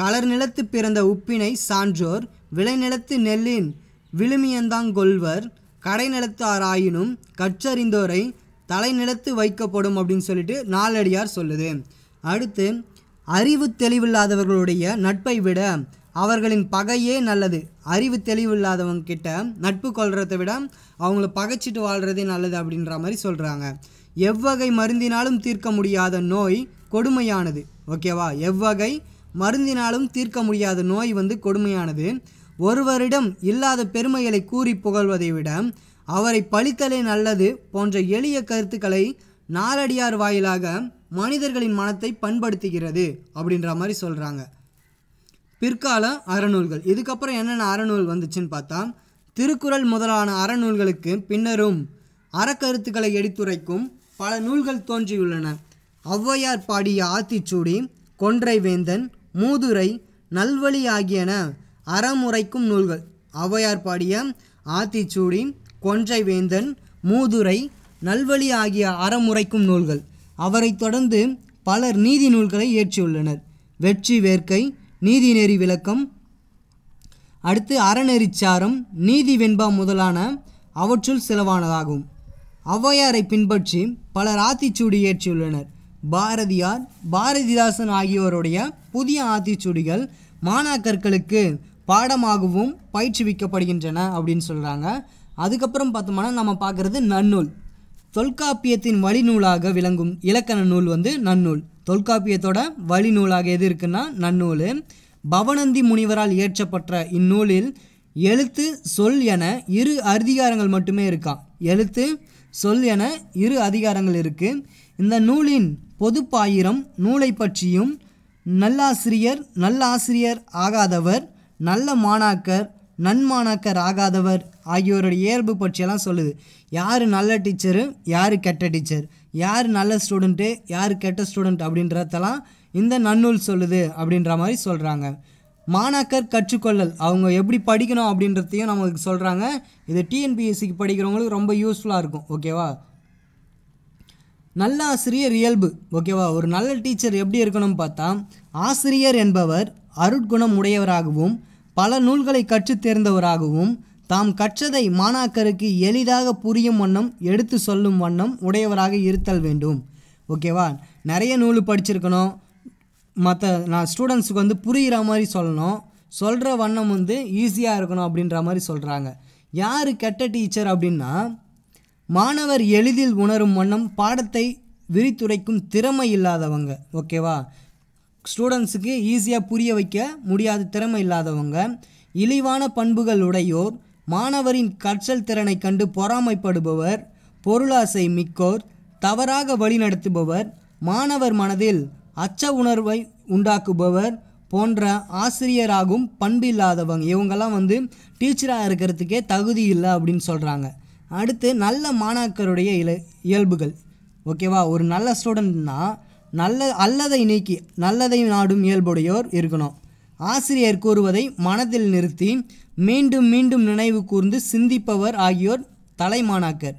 Speaker 1: கலர் நிலத்து பிறந்த உப்பினை சான்றோர் விளைநிலத்து நெல்லின் விழுமியந்தாங்கொள்வர் கொள்வர் கடைநிலத்தாராயினும் கற்றறிந்தோரை தலைநிலத்து வைக்கப்படும் அப்படின்னு சொல்லிட்டு நாலடியார் சொல்லுது அடுத்து அறிவு தெளிவில்லாதவர்களுடைய நட்பை விட அவர்களின் பகையே நல்லது அறிவு தெளிவில்லாதவங்க கிட்ட நட்பு கொள்றதை விட அவங்கள பகைச்சிட்டு வாழ்கிறதே நல்லது அப்படின்ற மாதிரி சொல்கிறாங்க எவ்வகை மருந்தினாலும் தீர்க்க முடியாத நோய் கொடுமையானது ஓகேவா எவ்வகை மருந்தினாலும் தீர்க்க முடியாத நோய் வந்து கொடுமையானது ஒருவரிடம் இல்லாத பெருமைகளை கூறி புகழ்வதை விட அவரை பழித்தலே நல்லது போன்ற எளிய கருத்துக்களை நாலடியார் வாயிலாக மனிதர்களின் மனத்தை பண்படுத்துகிறது அப்படின்ற மாதிரி சொல்கிறாங்க பிற்கால அறநூல்கள் இதுக்கப்புறம் என்னென்ன அறநூல் வந்துச்சுன்னு பார்த்தா திருக்குறள் முதலான அறநூல்களுக்கு பின்னரும் அறக்கருத்துக்களை எடுத்துரைக்கும் பல நூல்கள் தோன்றியுள்ளன ஔவையார் பாடிய ஆத்திச்சூடி கொன்றை வேந்தன் மூதுரை நல்வழி ஆகியன அறமுறைக்கும் நூல்கள் ஔவையார் பாடிய ஆத்திச்சூடி கொன்றை வேந்தன் மூதுரை நல்வழி ஆகிய அறமுறைக்கும் நூல்கள் அவரைத் தொடர்ந்து பலர் நீதி நூல்களை இயற்றியுள்ளனர் வெற்றி வேர்க்கை நீதிநெறி விளக்கம் அடுத்து அறநெறிச்சாரம் நீதி வெண்பா முதலான அவற்றுள் செலவானதாகும் ஔவையாரை பின்பற்றி பலர் ஆத்திச்சூடி இயற்றியுள்ளனர் பாரதியார் பாரதிதாசன் ஆகியோருடைய புதிய ஆத்திச்சூடிகள் மாணாக்கர்களுக்கு பாடமாகவும் பயிற்றுவிக்கப்படுகின்றன அப்படின்னு சொல்கிறாங்க அதுக்கப்புறம் பார்த்தோம்னா நம்ம பார்க்குறது நன்னூல் தொல்காப்பியத்தின் வழிநூலாக விளங்கும் இலக்கண நூல் வந்து நன்னூல் தொல்காப்பியத்தோட வழிநூலாக எது இருக்குன்னா நன்னூல் பவனந்தி முனிவரால் இயற்றப்பட்ட இந்நூலில் எழுத்து சொல் என இரு அதிகாரங்கள் மட்டுமே இருக்கா எழுத்து சொல் என இரு அதிகாரங்கள் இருக்குது இந்த நூலின் பொதுப்பாயிரம் நூலை பற்றியும் நல்லாசிரியர் நல்லாசிரியர் ஆகாதவர் நல்ல மாணாக்கர் நன்மாணாக்கர் ஆகாதவர் ஆகியோரோட இயல்பு பற்றியெல்லாம் சொல்லுது யார் நல்ல டீச்சரு யார் கெட்ட டீச்சர் யார் நல்ல ஸ்டூடெண்ட்டு யார் கெட்ட ஸ்டூடெண்ட் அப்படின்றதெல்லாம் இந்த நன்னூல் சொல்லுது அப்படின்ற மாதிரி சொல்கிறாங்க மாணாக்கர் கற்றுக்கொள்ளல் அவங்க எப்படி படிக்கணும் அப்படின்றதையும் நமக்கு சொல்கிறாங்க இது டிஎன்பிஎஸ்சிக்கு படிக்கிறவங்களுக்கு ரொம்ப யூஸ்ஃபுல்லாக இருக்கும் ஓகேவா நல்ல ஆசிரியர் இயல்பு ஓகேவா ஒரு நல்ல டீச்சர் எப்படி இருக்கணும்னு பார்த்தா ஆசிரியர் என்பவர் அருட்குணம் உடையவராகவும் பல நூல்களை கற்றுத் தேர்ந்தவராகவும் தாம் கற்றதை மாணாக்கருக்கு எளிதாக புரியும் வண்ணம் எடுத்து சொல்லும் வண்ணம் உடையவராக இருத்தல் வேண்டும் ஓகேவா நிறைய நூல் படிச்சிருக்கணும் மற்ற நான் ஸ்டூடெண்ட்ஸுக்கு வந்து புரிகிற மாதிரி சொல்லணும் சொல்கிற வண்ணம் வந்து ஈஸியாக இருக்கணும் அப்படின்ற மாதிரி சொல்கிறாங்க யார் கெட்ட டீச்சர் அப்படின்னா மாணவர் எளிதில் உணரும் வண்ணம் பாடத்தை விரித்துரைக்கும் திறமை இல்லாதவங்க ஓகேவா ஸ்டூடெண்ட்ஸுக்கு ஈஸியாக புரிய வைக்க முடியாத திறமை இல்லாதவங்க இழிவான பண்புகள் உடையோர் மாணவரின் கற்றல் திறனை கண்டு பொறாமைப்படுபவர் பொருளாசை மிக்கோர் தவறாக வழிநடத்துபவர் மாணவர் மனதில் அச்ச உணர்வை உண்டாக்குபவர் போன்ற ஆசிரியராகும் பண்பு இல்லாதவங்க இவங்கெல்லாம் வந்து டீச்சராக இருக்கிறதுக்கே தகுதி இல்லை அப்படின்னு சொல்கிறாங்க அடுத்து நல்ல மாணாக்கருடைய இல இயல்புகள் ஓகேவா ஒரு நல்ல ஸ்டூடெண்ட்னால் நல்ல அல்லதை நீக்கி நல்லதை நாடும் இயல்புடையோர் இருக்கணும் ஆசிரியர் கூறுவதை மனதில் நிறுத்தி மீண்டும் மீண்டும் நினைவு கூர்ந்து சிந்திப்பவர் ஆகியோர் தலைமானாக்கர்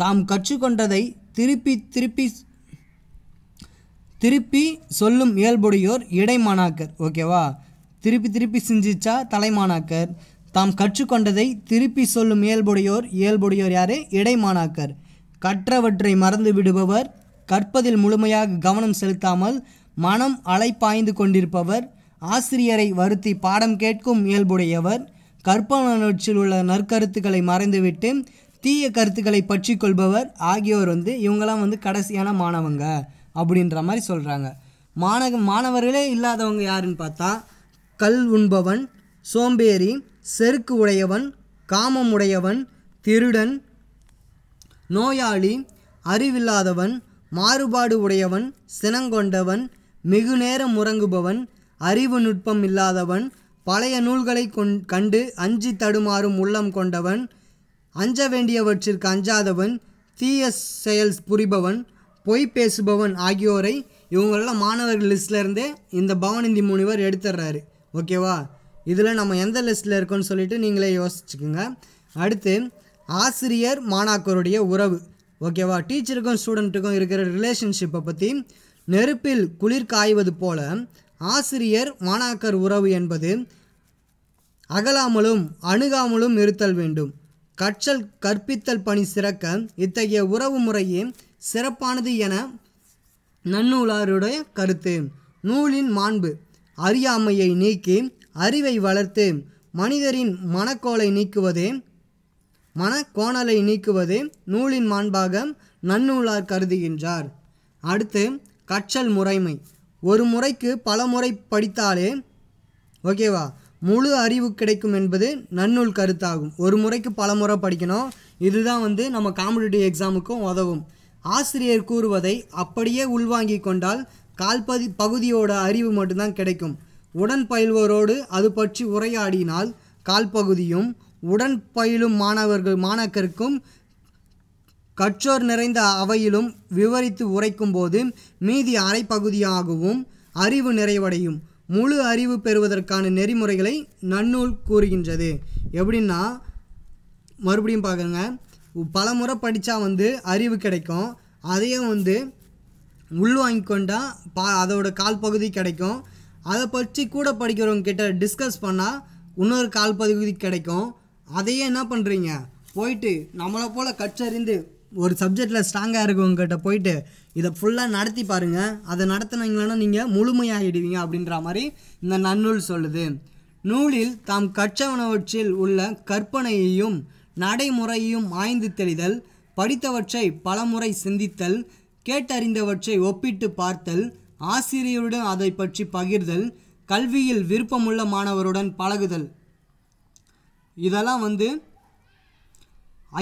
Speaker 1: தாம் கற்றுக்கொண்டதை திருப்பி திருப்பி திருப்பி சொல்லும் இயல்புடையோர் இடைமானாக்கர் ஓகேவா திருப்பி திருப்பி சிந்திச்சா தலைமானாக்கர் தாம் கற்றுக்கொண்டதை திருப்பி சொல்லும் இயல்புடையோர் இயல்புடையோர் யார் இடைமானாக்கர் கற்றவற்றை மறந்து விடுபவர் கற்பதில் முழுமையாக கவனம் செலுத்தாமல் மனம் அலைப்பாய்ந்து கொண்டிருப்பவர் ஆசிரியரை வருத்தி பாடம் கேட்கும் இயல்புடையவர் கற்பனர்ச்சியில் உள்ள நற்கருத்துக்களை மறைந்துவிட்டு தீய கருத்துக்களை பற்றி கொள்பவர் ஆகியோர் வந்து இவங்களாம் வந்து கடைசியான மாணவங்க அப்படின்ற மாதிரி சொல்கிறாங்க மாணக மாணவர்களே இல்லாதவங்க யாருன்னு பார்த்தா கல் உண்பவன் சோம்பேறி செருக்கு உடையவன் காமம் உடையவன் திருடன் நோயாளி அறிவில்லாதவன் மாறுபாடு உடையவன் சினங்கொண்டவன் மிகு நேரம் முறங்குபவன் அறிவு நுட்பம் இல்லாதவன் பழைய நூல்களை கொண் கண்டு அஞ்சி தடுமாறும் உள்ளம் கொண்டவன் அஞ்ச வேண்டியவற்றிற்கு அஞ்சாதவன் தீய செயல் புரிபவன் பொய் பேசுபவன் ஆகியோரை இவங்களெல்லாம் மாணவர்கள் லிஸ்ட்லேருந்தே இந்த பவனிந்தி முனிவர் எடுத்துடுறாரு ஓகேவா இதில் நம்ம எந்த லிஸ்ட்டில் இருக்கோன்னு சொல்லிவிட்டு நீங்களே யோசிச்சுக்கோங்க அடுத்து ஆசிரியர் மாணாக்கருடைய உறவு ஓகேவா டீச்சருக்கும் ஸ்டூடெண்ட்டுக்கும் இருக்கிற ரிலேஷன்ஷிப்பை பற்றி நெருப்பில் குளிர் காய்வது போல ஆசிரியர் மாணாக்கர் உறவு என்பது அகலாமலும் அணுகாமலும் இருத்தல் வேண்டும் கற்றல் கற்பித்தல் பணி சிறக்க இத்தகைய உறவு முறையே சிறப்பானது என நன்னூலாருடைய கருத்து நூலின் மாண்பு அறியாமையை நீக்கி அறிவை வளர்த்து மனிதரின் மனக்கோலை நீக்குவதே மனக்கோணலை நீக்குவது நூலின் மாண்பாக நன்னூலார் கருதுகின்றார் அடுத்து கற்றல் முறைமை ஒரு முறைக்கு பல முறை படித்தாலே ஓகேவா முழு அறிவு கிடைக்கும் என்பது நன்னூல் கருத்தாகும் ஒரு முறைக்கு பல முறை படிக்கணும் இதுதான் வந்து நம்ம காம்படிட்டிவ் எக்ஸாமுக்கும் உதவும் ஆசிரியர் கூறுவதை அப்படியே உள்வாங்கி கொண்டால் கால்பதி பகுதியோட அறிவு மட்டும்தான் கிடைக்கும் உடன் பயில்வோரோடு அது பற்றி உரையாடினால் கால்பகுதியும் உடன் பயிலும் மாணவர்கள் மாணாக்கருக்கும் கற்றோர் நிறைந்த அவையிலும் விவரித்து உரைக்கும்போது மீதி அரை பகுதியாகவும் அறிவு நிறைவடையும் முழு அறிவு பெறுவதற்கான நெறிமுறைகளை நன்னூல் கூறுகின்றது எப்படின்னா மறுபடியும் பார்க்குங்க பல முறை படித்தா வந்து அறிவு கிடைக்கும் அதையும் வந்து உள்வாங்கி கொண்டால் பா அதோட கால் பகுதி கிடைக்கும் அதை பற்றி கூட படிக்கிறவங்க கிட்ட டிஸ்கஸ் பண்ணால் இன்னொரு கால் பகுதி கிடைக்கும் அதையே என்ன பண்ணுறீங்க போயிட்டு நம்மளை போல் கற்றறிந்து ஒரு சப்ஜெக்டில் ஸ்ட்ராங்காக இருக்கவங்ககிட்ட போயிட்டு இதை ஃபுல்லாக நடத்தி பாருங்கள் அதை நடத்தினீங்களா நீங்கள் முழுமையாகிடுவீங்க அப்படின்ற மாதிரி இந்த நன்னூல் சொல்லுது நூலில் தாம் கற்றவனவற்றில் உள்ள கற்பனையையும் நடைமுறையையும் ஆய்ந்து தெளிதல் படித்தவற்றை பலமுறை சிந்தித்தல் கேட்டறிந்தவற்றை ஒப்பிட்டு பார்த்தல் ஆசிரியருடன் அதை பற்றி பகிர்தல் கல்வியில் விருப்பமுள்ள மாணவருடன் பழகுதல் இதெல்லாம் வந்து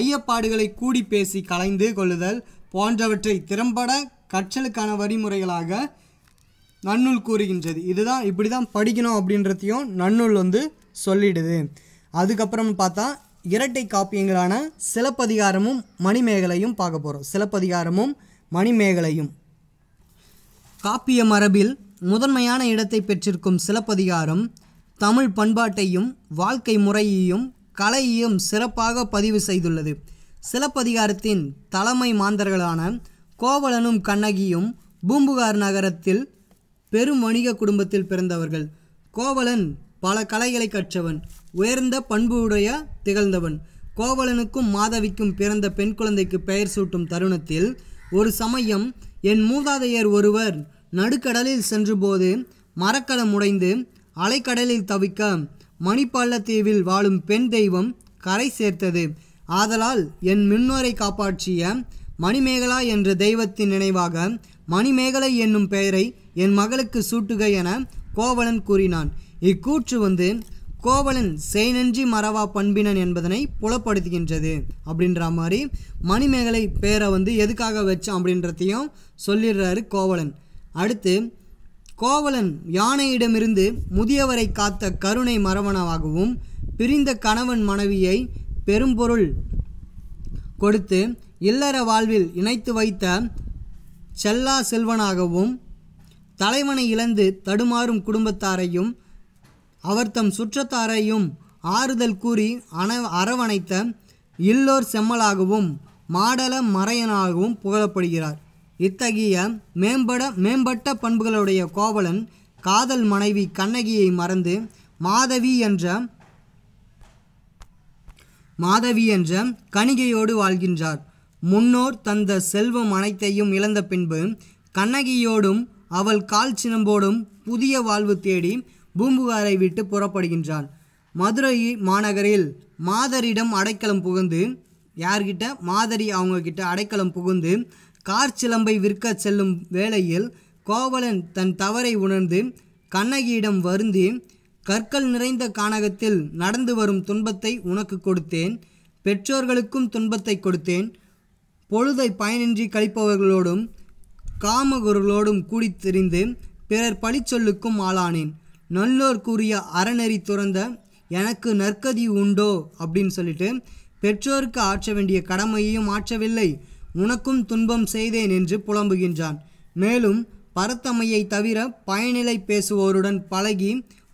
Speaker 1: ஐயப்பாடுகளை கூடி பேசி கலைந்து கொள்ளுதல் போன்றவற்றை திறம்பட கற்றலுக்கான வழிமுறைகளாக நன்னூல் கூறுகின்றது இதுதான் இப்படி தான் படிக்கணும் அப்படின்றதையும் நன்னூல் வந்து சொல்லிடுது அதுக்கப்புறம் பார்த்தா இரட்டை காப்பியங்களான சிலப்பதிகாரமும் மணிமேகலையும் பார்க்க போகிறோம் சிலப்பதிகாரமும் மணிமேகலையும் காப்பிய மரபில் முதன்மையான இடத்தை பெற்றிருக்கும் சிலப்பதிகாரம் தமிழ் பண்பாட்டையும் வாழ்க்கை முறையையும் கலையையும் சிறப்பாக பதிவு செய்துள்ளது சிலப்பதிகாரத்தின் தலைமை மாந்தர்களான கோவலனும் கண்ணகியும் பூம்புகார் நகரத்தில் பெரும் வணிக குடும்பத்தில் பிறந்தவர்கள் கோவலன் பல கலைகளை கற்றவன் உயர்ந்த பண்பு உடைய திகழ்ந்தவன் கோவலனுக்கும் மாதவிக்கும் பிறந்த பெண் குழந்தைக்கு பெயர் சூட்டும் தருணத்தில் ஒரு சமயம் என் மூதாதையர் ஒருவர் நடுக்கடலில் சென்றபோது மரக்கலம் உடைந்து அலைக்கடலில் தவிக்க மணிப்பள்ளத்தீவில் வாழும் பெண் தெய்வம் கரை சேர்த்தது ஆதலால் என் மின்னோரை காப்பாற்றிய மணிமேகலா என்ற தெய்வத்தின் நினைவாக மணிமேகலை என்னும் பெயரை என் மகளுக்கு சூட்டுக என கோவலன் கூறினான் இக்கூற்று வந்து கோவலன் செய்நன்றி மறவா பண்பினன் என்பதனை புலப்படுத்துகின்றது அப்படின்ற மாதிரி மணிமேகலை பேரை வந்து எதுக்காக வச்சோம் அப்படின்றதையும் சொல்லிடுறாரு கோவலன் அடுத்து கோவலன் யானையிடமிருந்து முதியவரை காத்த கருணை மரவனவாகவும் பிரிந்த கணவன் மனைவியை பெரும்பொருள் கொடுத்து இல்லற வாழ்வில் இணைத்து வைத்த செல்லா செல்வனாகவும் தலைவனை இழந்து தடுமாறும் குடும்பத்தாரையும் அவர்தம் சுற்றத்தாரையும் ஆறுதல் கூறி அண அரவணைத்த இல்லோர் செம்மலாகவும் மாடல மறையனாகவும் புகழப்படுகிறார் இத்தகைய மேம்பட மேம்பட்ட பண்புகளுடைய கோவலன் காதல் மனைவி கண்ணகியை மறந்து மாதவி என்ற மாதவி என்ற கணிகையோடு வாழ்கின்றார் முன்னோர் தந்த செல்வம் அனைத்தையும் இழந்த பின்பு கண்ணகியோடும் அவள் கால் சினம்போடும் புதிய வாழ்வு தேடி பூம்புகாரை விட்டு புறப்படுகின்றான் மதுரை மாநகரில் மாதரிடம் அடைக்கலம் புகுந்து யார்கிட்ட மாதரி அவங்க கிட்ட அடைக்கலம் புகுந்து கார் சிலம்பை விற்க செல்லும் வேளையில் கோவலன் தன் தவறை உணர்ந்து கண்ணகியிடம் வருந்தி கற்கள் நிறைந்த கானகத்தில் நடந்து வரும் துன்பத்தை உனக்கு கொடுத்தேன் பெற்றோர்களுக்கும் துன்பத்தை கொடுத்தேன் பொழுதை பயனின்றி கழிப்பவர்களோடும் காமகுருளோடும் கூடி தெரிந்து பிறர் பழிச்சொல்லுக்கும் ஆளானேன் நல்லோர் கூறிய அறநெறி துறந்த எனக்கு நற்கதி உண்டோ அப்படின்னு சொல்லிட்டு பெற்றோருக்கு ஆற்ற வேண்டிய கடமையையும் ஆற்றவில்லை உனக்கும் துன்பம் செய்தேன் என்று புலம்புகின்றான் மேலும் பரத்தமையை தவிர பயனிலை பேசுவோருடன் பழகி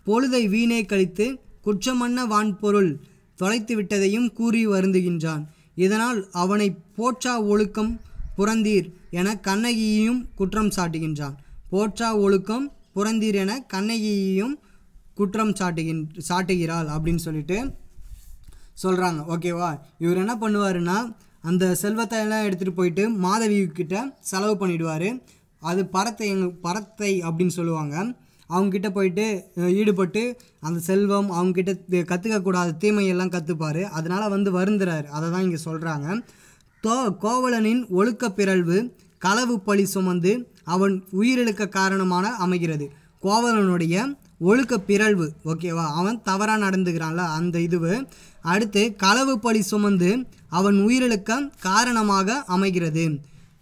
Speaker 1: பொழுதை வீணே கழித்து குற்றமன்ன வான்பொருள் தொலைத்து விட்டதையும் கூறி வருந்துகின்றான் இதனால் அவனை போற்றா ஒழுக்கம் புறந்தீர் என கண்ணகியையும் குற்றம் சாட்டுகின்றான் போற்றா ஒழுக்கம் புறந்தீர் என கண்ணகியையும் குற்றம் சாட்டுகின் சாட்டுகிறாள் அப்படின்னு சொல்லிட்டு சொல்கிறாங்க ஓகேவா இவர் என்ன பண்ணுவாருன்னா அந்த செல்வத்தை எல்லாம் எடுத்துகிட்டு போயிட்டு மாதவிக்கிட்ட செலவு பண்ணிவிடுவார் அது பறத்தை எங்கள் பறத்தை அப்படின்னு சொல்லுவாங்க அவங்கக்கிட்ட போயிட்டு ஈடுபட்டு அந்த செல்வம் அவங்கக்கிட்ட கற்றுக்கக்கூடாத தீமையெல்லாம் கற்றுப்பார் அதனால் வந்து வருந்துறார் அதை தான் இங்கே சொல்கிறாங்க தோ கோவலனின் ஒழுக்க பிறழ்வு களவு பழி சுமந்து அவன் உயிரிழக்க காரணமான அமைகிறது கோவலனுடைய ஒழுக்க பிறழ்வு ஓகேவா அவன் தவறாக நடந்துக்கிறான்ல அந்த இதுவு அடுத்து களவு பழி சுமந்து அவன் உயிரிழக்க காரணமாக அமைகிறது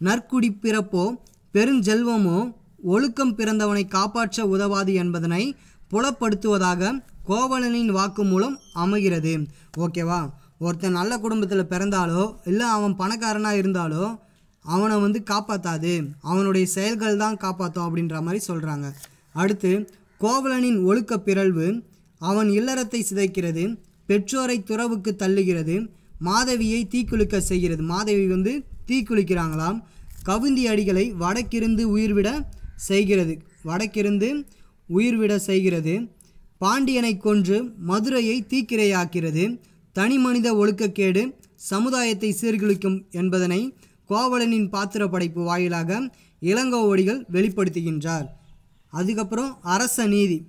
Speaker 1: நற்குடி பிறப்போ பெருஞ்செல்வமோ ஒழுக்கம் பிறந்தவனை காப்பாற்ற உதவாது என்பதனை புலப்படுத்துவதாக கோவலனின் வாக்கு மூலம் அமைகிறது ஓகேவா ஒருத்தன் நல்ல குடும்பத்தில் பிறந்தாலோ இல்லை அவன் பணக்காரனாக இருந்தாலோ அவனை வந்து காப்பாற்றாது அவனுடைய செயல்கள் தான் காப்பாற்றும் அப்படின்ற மாதிரி சொல்கிறாங்க அடுத்து கோவலனின் ஒழுக்க பிறழ்வு அவன் இல்லறத்தை சிதைக்கிறது பெற்றோரை துறவுக்கு தள்ளுகிறது மாதவியை தீக்குளிக்க செய்கிறது மாதவி வந்து தீக்குளிக்கிறாங்களாம் கவுந்தி அடிகளை வடக்கிருந்து உயிர்விட செய்கிறது வடக்கிருந்து உயிர்விட செய்கிறது பாண்டியனை கொன்று மதுரையை தீக்கிரையாக்கிறது தனி மனித ஒழுக்கக்கேடு சமுதாயத்தை சீர்குலிக்கும் என்பதனை கோவலனின் பாத்திர படைப்பு வாயிலாக இளங்கோவடிகள் வெளிப்படுத்துகின்றார் அதுக்கப்புறம் அரச நீதி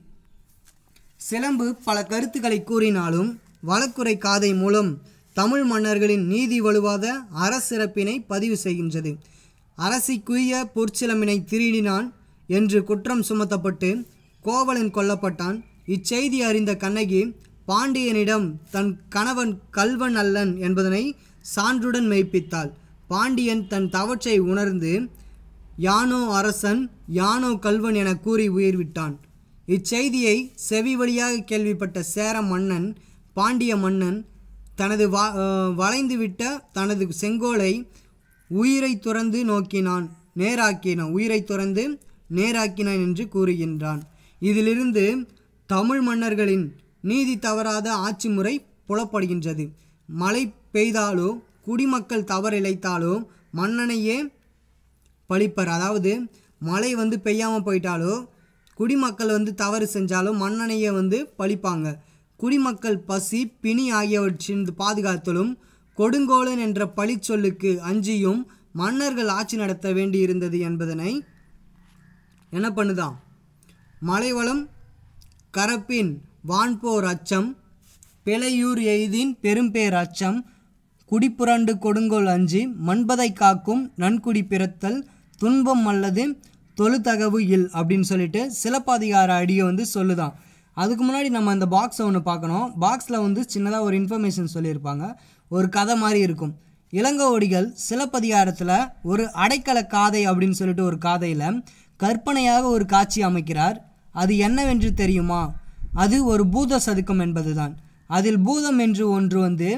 Speaker 1: சிலம்பு பல கருத்துக்களை கூறினாலும் வழக்குரை காதை மூலம் தமிழ் மன்னர்களின் நீதி வலுவாத அரசிறப்பினை பதிவு செய்கின்றது அரசிக்குரிய பொற்சிலமினை திருடினான் என்று குற்றம் சுமத்தப்பட்டு கோவலன் கொல்லப்பட்டான் இச்செய்தி அறிந்த கண்ணகி பாண்டியனிடம் தன் கணவன் கல்வன் அல்லன் என்பதனை சான்றுடன் மெய்ப்பித்தாள் பாண்டியன் தன் தவற்றை உணர்ந்து யானோ அரசன் யானோ கல்வன் என கூறி உயிர்விட்டான் இச்செய்தியை செவி வழியாக கேள்விப்பட்ட சேர மன்னன் பாண்டிய மன்னன் தனது வா வளைந்துவிட்ட தனது செங்கோலை உயிரை துறந்து நோக்கினான் நேராக்கினான் உயிரை துறந்து நேராக்கினான் என்று கூறுகின்றான் இதிலிருந்து தமிழ் மன்னர்களின் நீதி தவறாத ஆட்சி முறை புலப்படுகின்றது மழை பெய்தாலோ குடிமக்கள் தவறிழைத்தாலோ மன்னனையே பழிப்பர் அதாவது மழை வந்து பெய்யாமல் போயிட்டாலோ குடிமக்கள் வந்து தவறு செஞ்சாலோ மன்னனையே வந்து பழிப்பாங்க குடிமக்கள் பசி பிணி ஆகியவற்றின் பாதுகாத்தலும் கொடுங்கோலன் என்ற பழிச்சொல்லுக்கு அஞ்சியும் மன்னர்கள் ஆட்சி நடத்த வேண்டியிருந்தது என்பதனை என்ன பண்ணுதான் மலைவளம் கரப்பின் வான்போர் அச்சம் பிழையூர் எய்தின் பெரும்பேர் அச்சம் குடிப்புரண்டு கொடுங்கோல் அஞ்சி மண்பதை காக்கும் நன்குடி பிறத்தல் துன்பம் அல்லது தொழுத்தகவு இல் அப்படின்னு சொல்லிட்டு சிலப்பதிகார அடியை வந்து சொல்லுதான் அதுக்கு முன்னாடி நம்ம அந்த பாக்ஸை ஒன்று பார்க்கணும் பாக்ஸில் வந்து சின்னதாக ஒரு இன்ஃபர்மேஷன் சொல்லியிருப்பாங்க ஒரு கதை மாதிரி இருக்கும் இளங்கோடிகள் சிலப்பதிகாரத்தில் ஒரு அடைக்கல காதை அப்படின்னு சொல்லிட்டு ஒரு காதையில் கற்பனையாக ஒரு காட்சி அமைக்கிறார் அது என்னவென்று தெரியுமா அது ஒரு பூத சதுக்கம் என்பதுதான் அதில் பூதம் என்று ஒன்று வந்து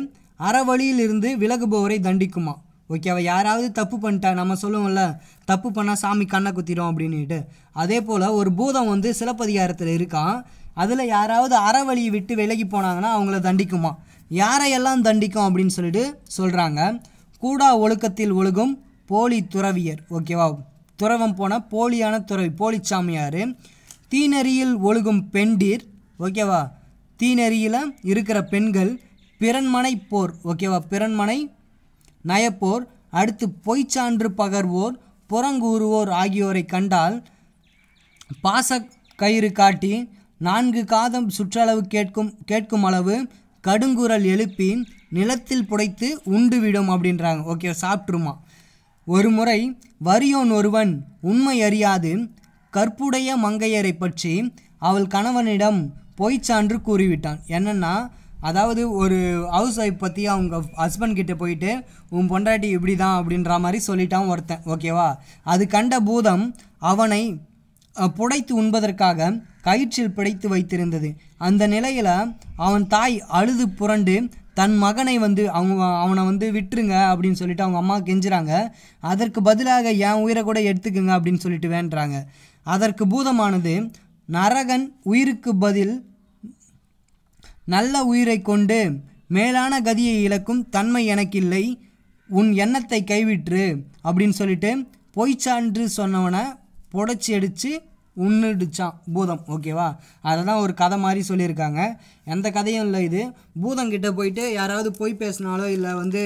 Speaker 1: அறவழியிலிருந்து விலகுபவரை தண்டிக்குமா ஓகேவா யாராவது தப்பு பண்ணிட்டா நம்ம சொல்லுவோம்ல தப்பு பண்ணால் சாமி கண்ணை குத்திடும் அப்படின்ட்டு அதே போல் ஒரு பூதம் வந்து சிலப்பதிகாரத்தில் இருக்கான் அதில் யாராவது அற வழியை விட்டு விலகி போனாங்கன்னா அவங்கள தண்டிக்குமா யாரையெல்லாம் தண்டிக்கும் அப்படின்னு சொல்லிட்டு சொல்கிறாங்க கூடா ஒழுக்கத்தில் ஒழுகும் போலி துறவியர் ஓகேவா துறவம் போன போலியான துறவி போலிச்சாமியார் தீநறியில் ஒழுகும் பெண்டீர் ஓகேவா தீநறியில் இருக்கிற பெண்கள் பிறன்மனை போர் ஓகேவா பிறன்மனை நயப்போர் அடுத்து பொய்ச்சான்று பகர்வோர் புறங்கூறுவோர் ஆகியோரை கண்டால் பாச கயிறு காட்டி நான்கு காதம் சுற்றளவு கேட்கும் கேட்கும் அளவு கடுங்குரல் எழுப்பி நிலத்தில் புடைத்து உண்டுவிடும் அப்படின்றாங்க ஓகே சாப்பிட்ருமா ஒரு முறை வரியோன் ஒருவன் உண்மை அறியாது கற்புடைய மங்கையரை பற்றி அவள் கணவனிடம் பொய்ச்சான்று கூறிவிட்டான் என்னென்னா அதாவது ஒரு ஹவுஸ் ஒய்ஃப் பற்றி அவங்க ஹஸ்பண்ட் கிட்டே போயிட்டு உன் பொண்டாட்டி இப்படி தான் அப்படின்ற மாதிரி சொல்லிட்டான் ஒருத்தன் ஓகேவா அது கண்ட பூதம் அவனை புடைத்து உண்பதற்காக கயிற்றில் பிடைத்து வைத்திருந்தது அந்த நிலையில் அவன் தாய் அழுது புரண்டு தன் மகனை வந்து அவங்க அவனை வந்து விட்டுருங்க அப்படின்னு சொல்லிட்டு அவங்க அம்மா கெஞ்சுறாங்க அதற்கு பதிலாக என் உயிரை கூட எடுத்துக்குங்க அப்படின்னு சொல்லிட்டு வேண்டுறாங்க அதற்கு பூதமானது நரகன் உயிருக்கு பதில் நல்ல உயிரை கொண்டு மேலான கதியை இழக்கும் தன்மை எனக்கில்லை உன் எண்ணத்தை கைவிற்று அப்படின்னு சொல்லிட்டு பொய்ச்சான்று சொன்னவனை புடச்சி அடித்து உன்னுடுச்சான் பூதம் ஓகேவா அதை தான் ஒரு கதை மாதிரி சொல்லியிருக்காங்க எந்த கதையும் இல்லை இது பூதங்கிட்ட போயிட்டு யாராவது பொய் பேசினாலோ இல்லை வந்து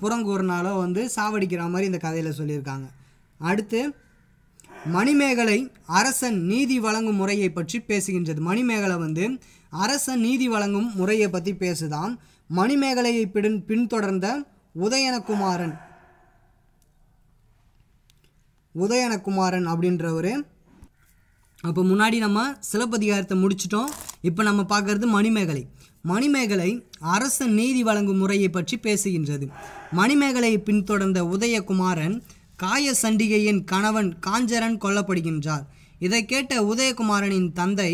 Speaker 1: புறங்கூறினாலோ வந்து சாவடிக்கிற மாதிரி இந்த கதையில் சொல்லியிருக்காங்க அடுத்து மணிமேகலை அரசன் நீதி வழங்கும் முறையை பற்றி பேசுகின்றது மணிமேகலை வந்து அரசன் நீதி வழங்கும் முறையை பற்றி பேசுதான் மணிமேகலையை பின் பின்தொடர்ந்த உதயனகுமாரன் உதயனகுமாரன் அப்படின்றவர் அப்போ முன்னாடி நம்ம சிலப்பதிகாரத்தை முடிச்சிட்டோம் இப்போ நம்ம பார்க்கறது மணிமேகலை மணிமேகலை அரச நீதி வழங்கும் முறையை பற்றி பேசுகின்றது மணிமேகலையை பின்தொடர்ந்த உதயகுமாரன் காய சண்டிகையின் கணவன் காஞ்சரன் கொல்லப்படுகின்றார் இதை கேட்ட உதயகுமாரனின் தந்தை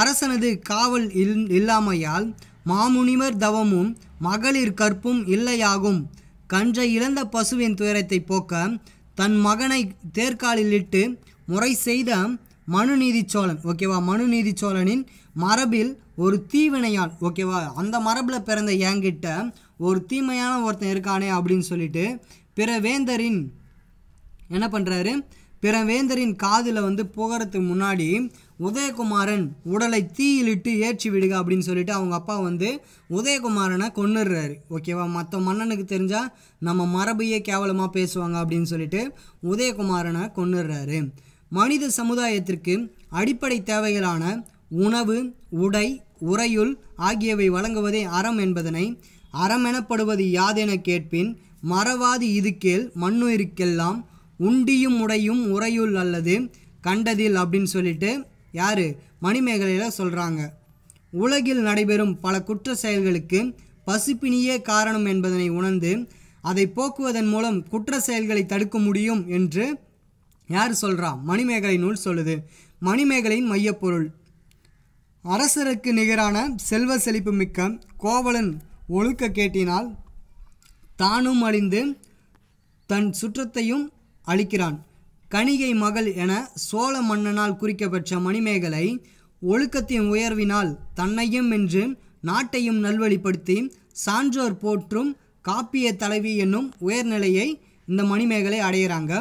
Speaker 1: அரசனது காவல் இல் இல்லாமையால் மாமுனிவர் தவமும் மகளிர் கற்பும் இல்லையாகும் கன்றை இழந்த பசுவின் துயரத்தை போக்க தன் மகனை இட்டு முறை செய்த மனுநீதி சோழன் ஓகேவா மனுநீதி சோழனின் மரபில் ஒரு தீவினையால் ஓகேவா அந்த மரபில் பிறந்த என்கிட்ட ஒரு தீமையான ஒருத்தன் இருக்கானே அப்படின்னு சொல்லிட்டு பிறவேந்தரின் என்ன பண்ணுறாரு பிறவேந்தரின் காதில் வந்து புகறதுக்கு முன்னாடி உதயகுமாரன் உடலை தீயிலிட்டு ஏற்றி விடுக அப்படின்னு சொல்லிட்டு அவங்க அப்பா வந்து உதயகுமாரனை கொண்டுடுறாரு ஓகேவா மற்ற மன்னனுக்கு தெரிஞ்சால் நம்ம மரபையே கேவலமாக பேசுவாங்க அப்படின்னு சொல்லிட்டு உதயகுமாரனை கொண்டுடுறாரு மனித சமுதாயத்திற்கு அடிப்படை தேவைகளான உணவு உடை உறையுள் ஆகியவை வழங்குவதே அறம் என்பதனை அறம் எனப்படுவது யாதென கேட்பின் மறவாது இது கேள் மண்ணுயிருக்கெல்லாம் உண்டியும் உடையும் உறையுள் அல்லது கண்டதில் அப்படின்னு சொல்லிட்டு யார் மணிமேகலையில் சொல்கிறாங்க உலகில் நடைபெறும் பல குற்ற செயல்களுக்கு பசிப்பினியே காரணம் என்பதனை உணர்ந்து அதை போக்குவதன் மூலம் குற்ற செயல்களை தடுக்க முடியும் என்று யார் சொல்கிறா மணிமேகலை நூல் சொல்லுது மணிமேகலையின் மையப்பொருள் அரசருக்கு நிகரான செல்வ செழிப்பு மிக்க கோவலன் ஒழுக்க கேட்டினால் தானும் அழிந்து தன் சுற்றத்தையும் அழிக்கிறான் கணிகை மகள் என சோழ மன்னனால் குறிக்கப்பெற்ற மணிமேகலை ஒழுக்கத்தின் உயர்வினால் தன்னையும் என்று நாட்டையும் நல்வழிப்படுத்தி சான்றோர் போற்றும் காப்பிய தலைவி என்னும் உயர்நிலையை இந்த மணிமேகலை அடையிறாங்க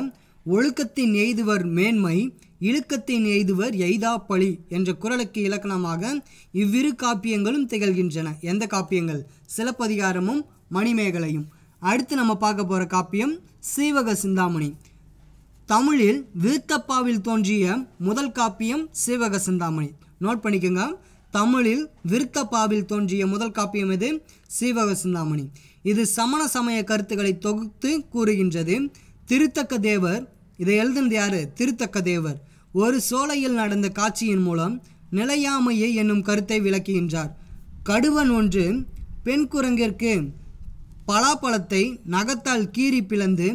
Speaker 1: ஒழுக்கத்தின் எய்துவர் மேன்மை இழுக்கத்தின் எய்துவர் எய்தா பழி என்ற குரலுக்கு இலக்கணமாக இவ்விரு காப்பியங்களும் திகழ்கின்றன எந்த காப்பியங்கள் சிலப்பதிகாரமும் மணிமேகலையும் அடுத்து நம்ம பார்க்க போகிற காப்பியம் சீவக சிந்தாமணி தமிழில் விருத்தப்பாவில் தோன்றிய முதல் காப்பியம் சீவக சிந்தாமணி நோட் பண்ணிக்கோங்க தமிழில் விருத்தப்பாவில் தோன்றிய முதல் காப்பியம் இது சீவக சிந்தாமணி இது சமண சமய கருத்துக்களை தொகுத்து கூறுகின்றது திருத்தக்க தேவர் இதை எழுதுனது யாரு திருத்தக்க தேவர் ஒரு சோலையில் நடந்த காட்சியின் மூலம் நிலையாமையை என்னும் கருத்தை விளக்குகின்றார் கடுவன் ஒன்று பெண் குரங்கிற்கு பலாப்பழத்தை நகத்தால் கீறி பிளந்து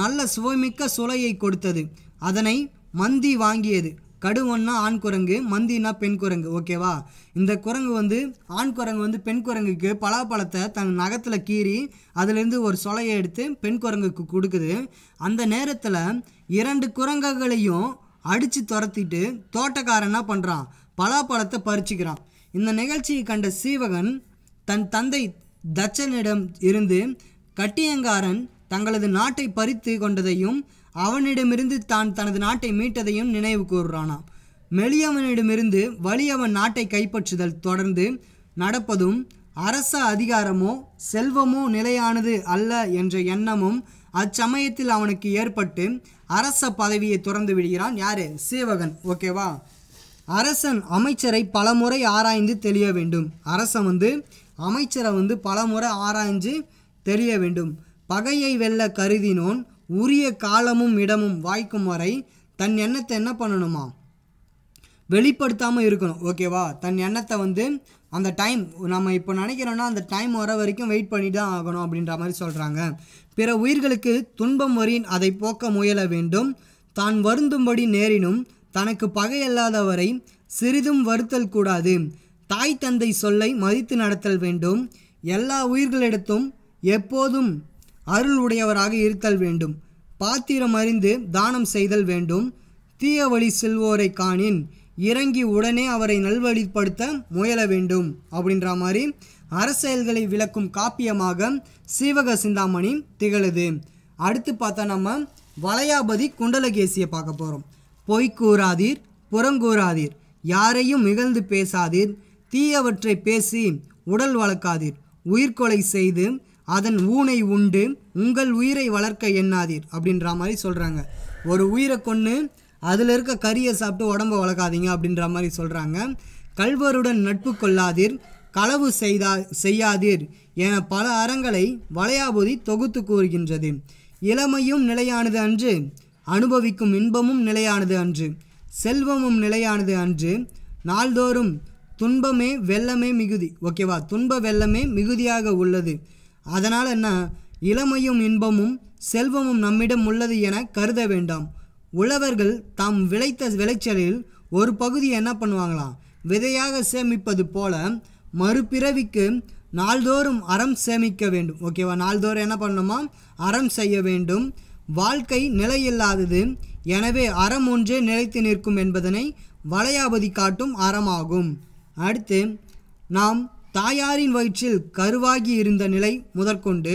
Speaker 1: நல்ல சுவைமிக்க சுளையை கொடுத்தது அதனை மந்தி வாங்கியது கடுவன்னா ஆண் குரங்கு மந்தினா பெண் குரங்கு ஓகேவா இந்த குரங்கு வந்து ஆண் குரங்கு வந்து பெண் குரங்குக்கு பலாப்பழத்தை தன் நகத்தில் கீறி அதுலேருந்து ஒரு சொலையை எடுத்து பெண் குரங்குக்கு கொடுக்குது அந்த நேரத்தில் இரண்டு குரங்குகளையும் அடித்து துரத்திட்டு தோட்டக்காரன்னா பண்ணுறான் பலாப்பழத்தை பறிச்சுக்கிறான் இந்த நிகழ்ச்சியை கண்ட சீவகன் தன் தந்தை தச்சனிடம் இருந்து கட்டியங்காரன் தங்களது நாட்டை பறித்து கொண்டதையும் அவனிடமிருந்து தான் தனது நாட்டை மீட்டதையும் நினைவு கூறுறானாம் மெளியவனிடமிருந்து வலியவன் நாட்டை கைப்பற்றுதல் தொடர்ந்து நடப்பதும் அரச அதிகாரமோ செல்வமோ நிலையானது அல்ல என்ற எண்ணமும் அச்சமயத்தில் அவனுக்கு ஏற்பட்டு அரச பதவியை துறந்து விடுகிறான் யாரு சேவகன் ஓகேவா அரசன் அமைச்சரை பலமுறை ஆராய்ந்து தெளிய வேண்டும் அரசன் வந்து அமைச்சரை வந்து பலமுறை ஆராய்ஞ்சு தெரிய வேண்டும் பகையை வெல்ல கருதினோன் உரிய காலமும் இடமும் வாய்க்கும் வரை தன் எண்ணத்தை என்ன பண்ணணுமா வெளிப்படுத்தாமல் இருக்கணும் ஓகேவா தன் எண்ணத்தை வந்து அந்த டைம் நம்ம இப்போ நினைக்கிறோன்னா அந்த டைம் வர வரைக்கும் வெயிட் பண்ணி தான் ஆகணும் அப்படின்ற மாதிரி சொல்கிறாங்க பிற உயிர்களுக்கு துன்பம் வரின் அதை போக்க முயல வேண்டும் தான் வருந்தும்படி நேரினும் தனக்கு பகையல்லாதவரை சிறிதும் வருத்தல் கூடாது தாய் தந்தை சொல்லை மதித்து நடத்தல் வேண்டும் எல்லா உயிர்களிடத்தும் எப்போதும் அருள் உடையவராக இருத்தல் வேண்டும் பாத்திரம் அறிந்து தானம் செய்தல் வேண்டும் தீய வழி செல்வோரை காணின் இறங்கி உடனே அவரை நல்வழிப்படுத்த முயல வேண்டும் அப்படின்ற மாதிரி அரசியல்களை விளக்கும் காப்பியமாக சீவக சிந்தாமணி திகழுது அடுத்து பார்த்தா நம்ம வளையாபதி குண்டலகேசியை பார்க்க போகிறோம் கூறாதீர் புறங்கூறாதீர் யாரையும் மிகழ்ந்து பேசாதீர் தீயவற்றை பேசி உடல் வளர்க்காதீர் உயிர்கொலை செய்து அதன் ஊனை உண்டு உங்கள் உயிரை வளர்க்க எண்ணாதீர் அப்படின்ற மாதிரி சொல்கிறாங்க ஒரு உயிரை கொன்று அதில் இருக்க கறியை சாப்பிட்டு உடம்ப வளர்க்காதீங்க அப்படின்ற மாதிரி சொல்கிறாங்க கல்வருடன் நட்பு கொள்ளாதீர் களவு செய்தா செய்யாதீர் என பல அறங்களை வளையாபதி தொகுத்து கூறுகின்றது இளமையும் நிலையானது அன்று அனுபவிக்கும் இன்பமும் நிலையானது அன்று செல்வமும் நிலையானது அன்று நாள்தோறும் துன்பமே வெள்ளமே மிகுதி ஓகேவா துன்ப வெள்ளமே மிகுதியாக உள்ளது அதனால் என்ன இளமையும் இன்பமும் செல்வமும் நம்மிடம் உள்ளது என கருத வேண்டாம் உழவர்கள் தாம் விளைத்த விளைச்சலில் ஒரு பகுதி என்ன பண்ணுவாங்களாம் விதையாக சேமிப்பது போல மறுபிறவிக்கு நாள்தோறும் அறம் சேமிக்க வேண்டும் ஓகேவா நாள்தோறும் என்ன பண்ணணுமா அறம் செய்ய வேண்டும் வாழ்க்கை நிலையில்லாதது எனவே அறம் ஒன்றே நிலைத்து நிற்கும் என்பதனை வளையாபதி காட்டும் அறமாகும் அடுத்து நாம் தாயாரின் வயிற்றில் கருவாகி இருந்த நிலை முதற்கொண்டு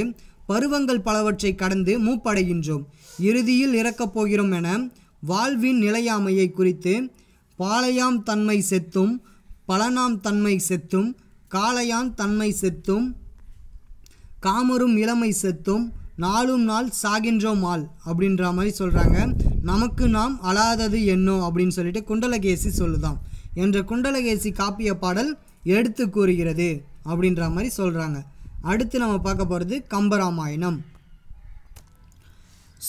Speaker 1: பருவங்கள் பலவற்றை கடந்து மூப்படைகின்றோம் இறுதியில் இறக்கப் போகிறோம் என வாழ்வின் நிலையாமையை குறித்து பாலையாம் தன்மை செத்தும் பலனாம் தன்மை செத்தும் காளையான் தன்மை செத்தும் காமரும் இளமை செத்தும் நாளும் நாள் சாகின்றோம் ஆள் அப்படின்ற மாதிரி சொல்கிறாங்க நமக்கு நாம் அழாதது என்னோ அப்படின்னு சொல்லிட்டு குண்டலகேசி சொல்லுதான் என்ற குண்டலகேசி காப்பிய பாடல் எடுத்து கூறுகிறது அப்படின்ற மாதிரி சொல்கிறாங்க அடுத்து நம்ம பார்க்க போகிறது கம்பராமாயணம்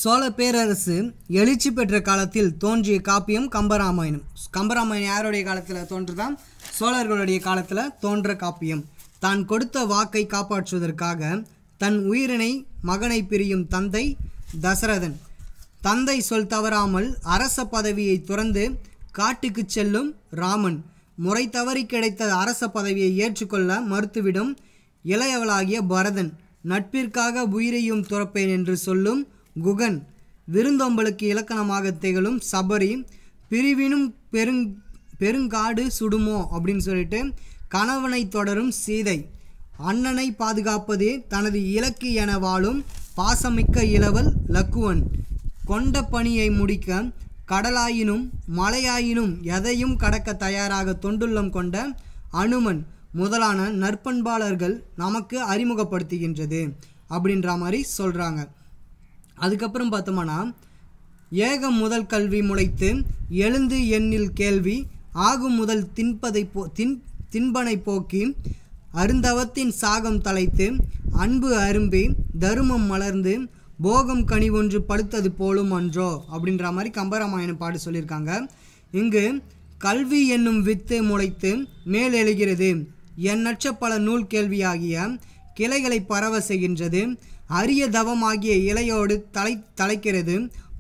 Speaker 1: சோழ பேரரசு எழுச்சி பெற்ற காலத்தில் தோன்றிய காப்பியம் கம்பராமாயணம் கம்பராமாயணம் யாருடைய காலத்தில் தோன்றுதான் சோழர்களுடைய காலத்தில் தோன்ற காப்பியம் தான் கொடுத்த வாக்கை காப்பாற்றுவதற்காக தன் உயிரினை மகனை பிரியும் தந்தை தசரதன் தந்தை சொல் தவறாமல் அரச பதவியை துறந்து காட்டுக்கு செல்லும் ராமன் முறை தவறி கிடைத்த அரச பதவியை ஏற்றுக்கொள்ள மறுத்துவிடும் இளையவளாகிய பரதன் நட்பிற்காக உயிரையும் துறப்பேன் என்று சொல்லும் குகன் விருந்தோம்பலுக்கு இலக்கணமாக திகழும் சபரி பிரிவினும் பெருங் பெருங்காடு சுடுமோ அப்படின்னு சொல்லிட்டு கணவனை தொடரும் சீதை அண்ணனை பாதுகாப்பது தனது இலக்கு என வாழும் பாசமிக்க இளவல் லக்குவன் கொண்ட பணியை முடிக்க கடலாயினும் மலையாயினும் எதையும் கடக்க தயாராக தொண்டுள்ளம் கொண்ட அனுமன் முதலான நற்பண்பாளர்கள் நமக்கு அறிமுகப்படுத்துகின்றது அப்படின்ற மாதிரி சொல்கிறாங்க அதுக்கப்புறம் பார்த்தோம்னா ஏகம் முதல் கல்வி முளைத்து எழுந்து எண்ணில் கேள்வி ஆகும் முதல் தின்பதை போ தின் தின்பனை போக்கி அருந்தவத்தின் சாகம் தலைத்து அன்பு அரும்பி தருமம் மலர்ந்து போகம் கனி ஒன்று படுத்தது போலும் அன்றோ அப்படின்ற மாதிரி கம்பராமாயண பாட்டு சொல்லியிருக்காங்க இங்கு கல்வி என்னும் வித்து முளைத்து மேல் எழுகிறது எண்ணற்ற பல நூல் கேள்வியாகிய கிளைகளை பரவ செய்கின்றது அரிய தவமாகிய இலையோடு தலை தலைக்கிறது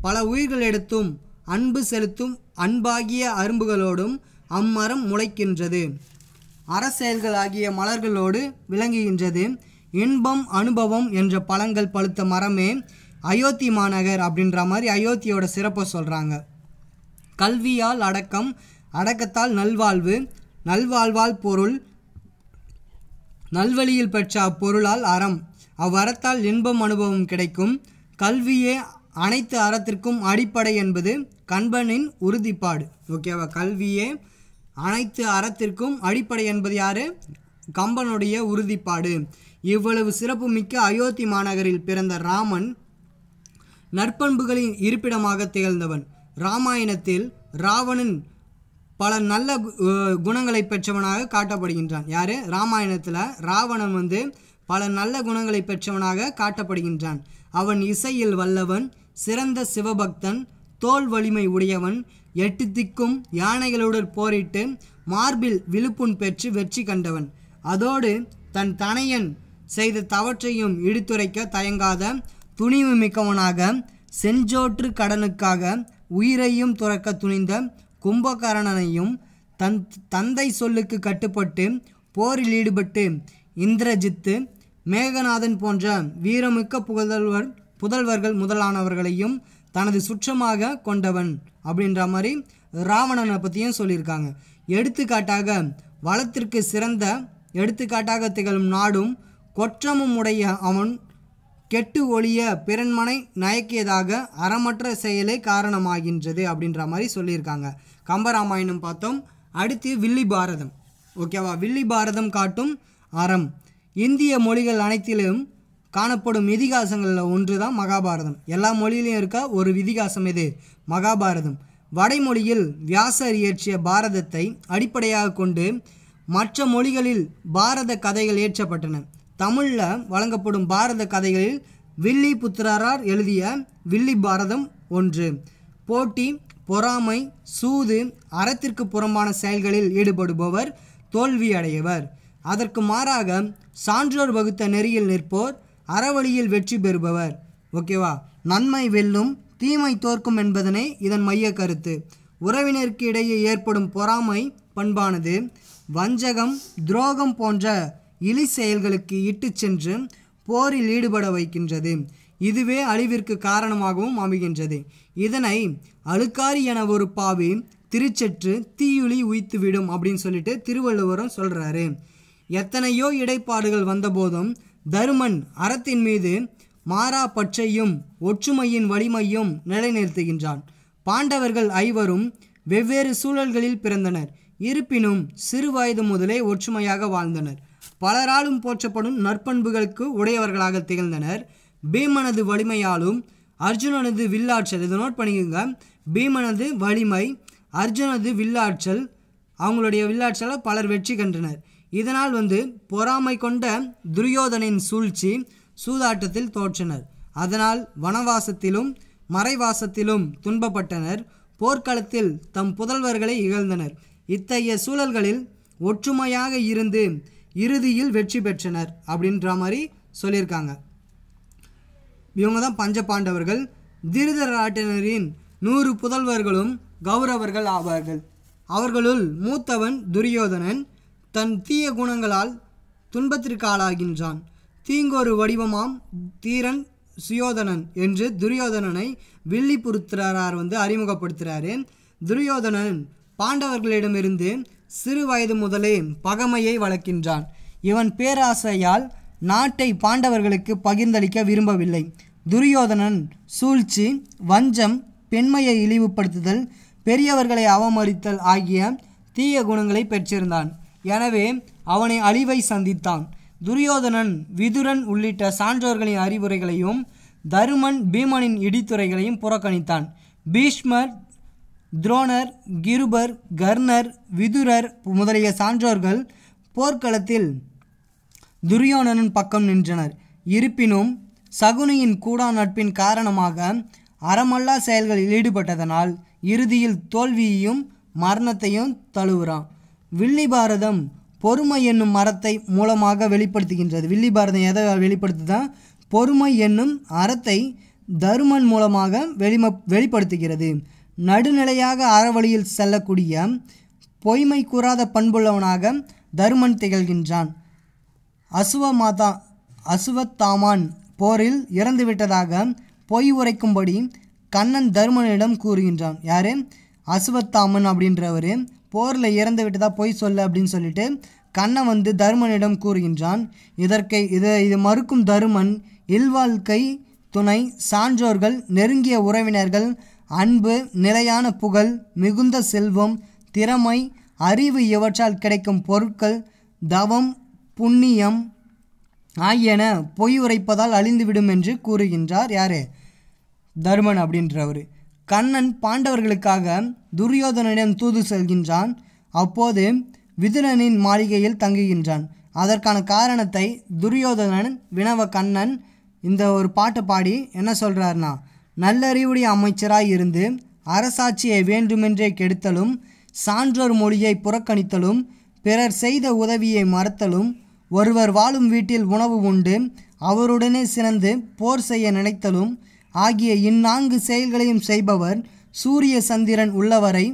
Speaker 1: பல உயிர்கள் எடுத்தும் அன்பு செலுத்தும் அன்பாகிய அரும்புகளோடும் அம்மரம் முளைக்கின்றது அறச்செயல்களாகிய மலர்களோடு விளங்குகின்றது இன்பம் அனுபவம் என்ற பழங்கள் பழுத்த மரமே அயோத்தி மாநகர் அப்படின்ற மாதிரி அயோத்தியோட சிறப்பை சொல்கிறாங்க கல்வியால் அடக்கம் அடக்கத்தால் நல்வாழ்வு நல்வாழ்வால் பொருள் நல்வழியில் பெற்ற அப்பொருளால் அறம் அவ்வரத்தால் இன்பம் அனுபவம் கிடைக்கும் கல்வியே அனைத்து அறத்திற்கும் அடிப்படை என்பது கண்பனின் உறுதிப்பாடு ஓகேவா கல்வியே அனைத்து அறத்திற்கும் அடிப்படை என்பது யார் கம்பனுடைய உறுதிப்பாடு இவ்வளவு சிறப்புமிக்க அயோத்தி மாநகரில் பிறந்த ராமன் நற்பண்புகளின் இருப்பிடமாக திகழ்ந்தவன் ராமாயணத்தில் ராவணன் பல நல்ல குணங்களை பெற்றவனாக காட்டப்படுகின்றான் யாரு ராமாயணத்தில் ராவணன் வந்து பல நல்ல குணங்களை பெற்றவனாக காட்டப்படுகின்றான் அவன் இசையில் வல்லவன் சிறந்த சிவபக்தன் தோல் வலிமை உடையவன் எட்டு திக்கும் யானைகளுடன் போரிட்டு மார்பில் விழுப்புண் பெற்று வெற்றி கண்டவன் அதோடு தன் தனையன் செய்த தவற்றையும் இடித்துரைக்க தயங்காத துணிவு மிக்கவனாக செஞ்சோற்று கடனுக்காக உயிரையும் துறக்க துணிந்த கும்பகரணனையும் தன் தந்தை சொல்லுக்கு கட்டுப்பட்டு போரில் ஈடுபட்டு இந்திரஜித்து மேகநாதன் போன்ற வீரமிக்க புகழ்வர் புதல்வர்கள் முதலானவர்களையும் தனது சுற்றமாக கொண்டவன் அப்படின்ற மாதிரி ராவணனை பற்றியும் சொல்லியிருக்காங்க எடுத்துக்காட்டாக வளத்திற்கு சிறந்த எடுத்துக்காட்டாக திகழும் நாடும் கொற்றமும் உடைய அவன் கெட்டு ஒளிய பிறன்மனை நயக்கியதாக அறமற்ற செயலே காரணமாகின்றது அப்படின்ற மாதிரி சொல்லியிருக்காங்க கம்பராமாயணம் பார்த்தோம் அடுத்து வில்லி பாரதம் ஓகேவா வில்லி பாரதம் காட்டும் அறம் இந்திய மொழிகள் அனைத்திலும் காணப்படும் இதிகாசங்களில் ஒன்று தான் மகாபாரதம் எல்லா மொழியிலையும் இருக்க ஒரு விதிகாசம் இது மகாபாரதம் வடைமொழியில் வியாசர் இயற்றிய பாரதத்தை அடிப்படையாக கொண்டு மற்ற மொழிகளில் பாரத கதைகள் இயற்றப்பட்டன தமிழில் வழங்கப்படும் பாரத கதைகளில் வில்லி புத்திரார் எழுதிய வில்லி பாரதம் ஒன்று போட்டி பொறாமை சூது அறத்திற்கு புறம்பான செயல்களில் ஈடுபடுபவர் தோல்வியடையவர் அதற்கு மாறாக சான்றோர் வகுத்த நெறியில் நிற்போர் அறவழியில் வெற்றி பெறுபவர் ஓகேவா நன்மை வெல்லும் தீமை தோற்கும் என்பதனை இதன் மைய கருத்து உறவினருக்கு இடையே ஏற்படும் பொறாமை பண்பானது வஞ்சகம் துரோகம் போன்ற இழி செயல்களுக்கு இட்டு சென்று போரில் ஈடுபட வைக்கின்றது இதுவே அழிவிற்கு காரணமாகவும் அமைகின்றது இதனை அழுக்காரி என ஒரு பாவி திருச்சற்று தீயுளி உயித்துவிடும் அப்படின்னு சொல்லிட்டு திருவள்ளுவரும் சொல்கிறாரு எத்தனையோ இடைப்பாடுகள் வந்தபோதும் தருமன் அறத்தின் மீது மாறா பற்றையும் ஒற்றுமையின் வலிமையும் நிலைநிறுத்துகின்றான் பாண்டவர்கள் ஐவரும் வெவ்வேறு சூழல்களில் பிறந்தனர் இருப்பினும் சிறு வயது முதலே ஒற்றுமையாக வாழ்ந்தனர் பலராலும் போற்றப்படும் நற்பண்புகளுக்கு உடையவர்களாக திகழ்ந்தனர் பீமனது வலிமையாலும் அர்ஜுனனது வில்லாற்றல் இதை நோட் பண்ணிக்கோங்க பீமனது வலிமை அர்ஜுனது வில்லாற்றல் அவங்களுடைய வில்லாற்றலை பலர் வெற்றி கண்டனர் இதனால் வந்து பொறாமை கொண்ட துரியோதனின் சூழ்ச்சி சூதாட்டத்தில் தோற்றனர் அதனால் வனவாசத்திலும் மறைவாசத்திலும் துன்பப்பட்டனர் போர்க்களத்தில் தம் புதல்வர்களை இகழ்ந்தனர் இத்தகைய சூழல்களில் ஒற்றுமையாக இருந்து இறுதியில் வெற்றி பெற்றனர் அப்படின்ற மாதிரி சொல்லியிருக்காங்க இவங்க தான் பாண்டவர்கள் திருதராட்டினரின் நூறு புதல்வர்களும் கௌரவர்கள் ஆவார்கள் அவர்களுள் மூத்தவன் துரியோதனன் தன் தீய குணங்களால் துன்பத்திற்கு ஆளாகின்றான் தீங்கொரு வடிவமாம் தீரன் சுயோதனன் என்று துரியோதனனை வில்லிபுருத்திரார் வந்து அறிமுகப்படுத்துகிறாரு துரியோதனன் பாண்டவர்களிடமிருந்து சிறு வயது முதலே பகமையை வளர்க்கின்றான் இவன் பேராசையால் நாட்டை பாண்டவர்களுக்கு பகிர்ந்தளிக்க விரும்பவில்லை துரியோதனன் சூழ்ச்சி வஞ்சம் பெண்மையை இழிவுபடுத்துதல் பெரியவர்களை அவமதித்தல் ஆகிய தீய குணங்களை பெற்றிருந்தான் எனவே அவனை அழிவை சந்தித்தான் துரியோதனன் விதுரன் உள்ளிட்ட சான்றோர்களின் அறிவுரைகளையும் தருமன் பீமனின் இடித்துறைகளையும் புறக்கணித்தான் பீஷ்மர் துரோணர் கிருபர் கர்ணர் விதுரர் முதலிய சான்றோர்கள் போர்க்களத்தில் துரியோணனின் பக்கம் நின்றனர் இருப்பினும் சகுனியின் கூடா நட்பின் காரணமாக அறமல்லா செயல்களில் ஈடுபட்டதனால் இறுதியில் தோல்வியையும் மரணத்தையும் தழுவுறான் வில்லி பாரதம் பொறுமை என்னும் மரத்தை மூலமாக வெளிப்படுத்துகின்றது வில்லி பாரதம் எதை வெளிப்படுத்துதான் பொறுமை என்னும் அறத்தை தருமன் மூலமாக வெளிம வெளிப்படுத்துகிறது நடுநிலையாக அறவழியில் செல்லக்கூடிய பொய்மை கூறாத பண்புள்ளவனாக தருமன் திகழ்கின்றான் அசுவமாதா அசுவத்தாமான் போரில் இறந்துவிட்டதாக பொய் உரைக்கும்படி கண்ணன் தருமனிடம் கூறுகின்றான் யார் அசுவத்தாமன் அப்படின்றவர் போரில் இறந்து விட்டதா பொய் சொல்லு அப்படின்னு சொல்லிட்டு கண்ணன் வந்து தருமனிடம் கூறுகின்றான் இதற்கை இதை இது மறுக்கும் தருமன் இல்வாழ்க்கை துணை சான்றோர்கள் நெருங்கிய உறவினர்கள் அன்பு நிலையான புகழ் மிகுந்த செல்வம் திறமை அறிவு இவற்றால் கிடைக்கும் பொருட்கள் தவம் புண்ணியம் ஆகியன பொய் உரைப்பதால் அழிந்துவிடும் என்று கூறுகின்றார் யார் தருமன் அப்படின்றவர் கண்ணன் பாண்டவர்களுக்காக துரியோதனிடம் தூது செல்கின்றான் அப்போது விதுரனின் மாளிகையில் தங்குகின்றான் அதற்கான காரணத்தை துரியோதனன் வினவ கண்ணன் இந்த ஒரு பாட்டு பாடி என்ன சொல்கிறாருனா நல்லறிவுடைய அமைச்சராய் இருந்து அரசாட்சியை வேண்டுமென்றே கெடுத்தலும் சான்றோர் மொழியை புறக்கணித்தலும் பிறர் செய்த உதவியை மறத்தலும் ஒருவர் வாழும் வீட்டில் உணவு உண்டு அவருடனே சிறந்து போர் செய்ய நினைத்தலும் ஆகிய இந்நான்கு செயல்களையும் செய்பவர் சூரிய சந்திரன் உள்ளவரை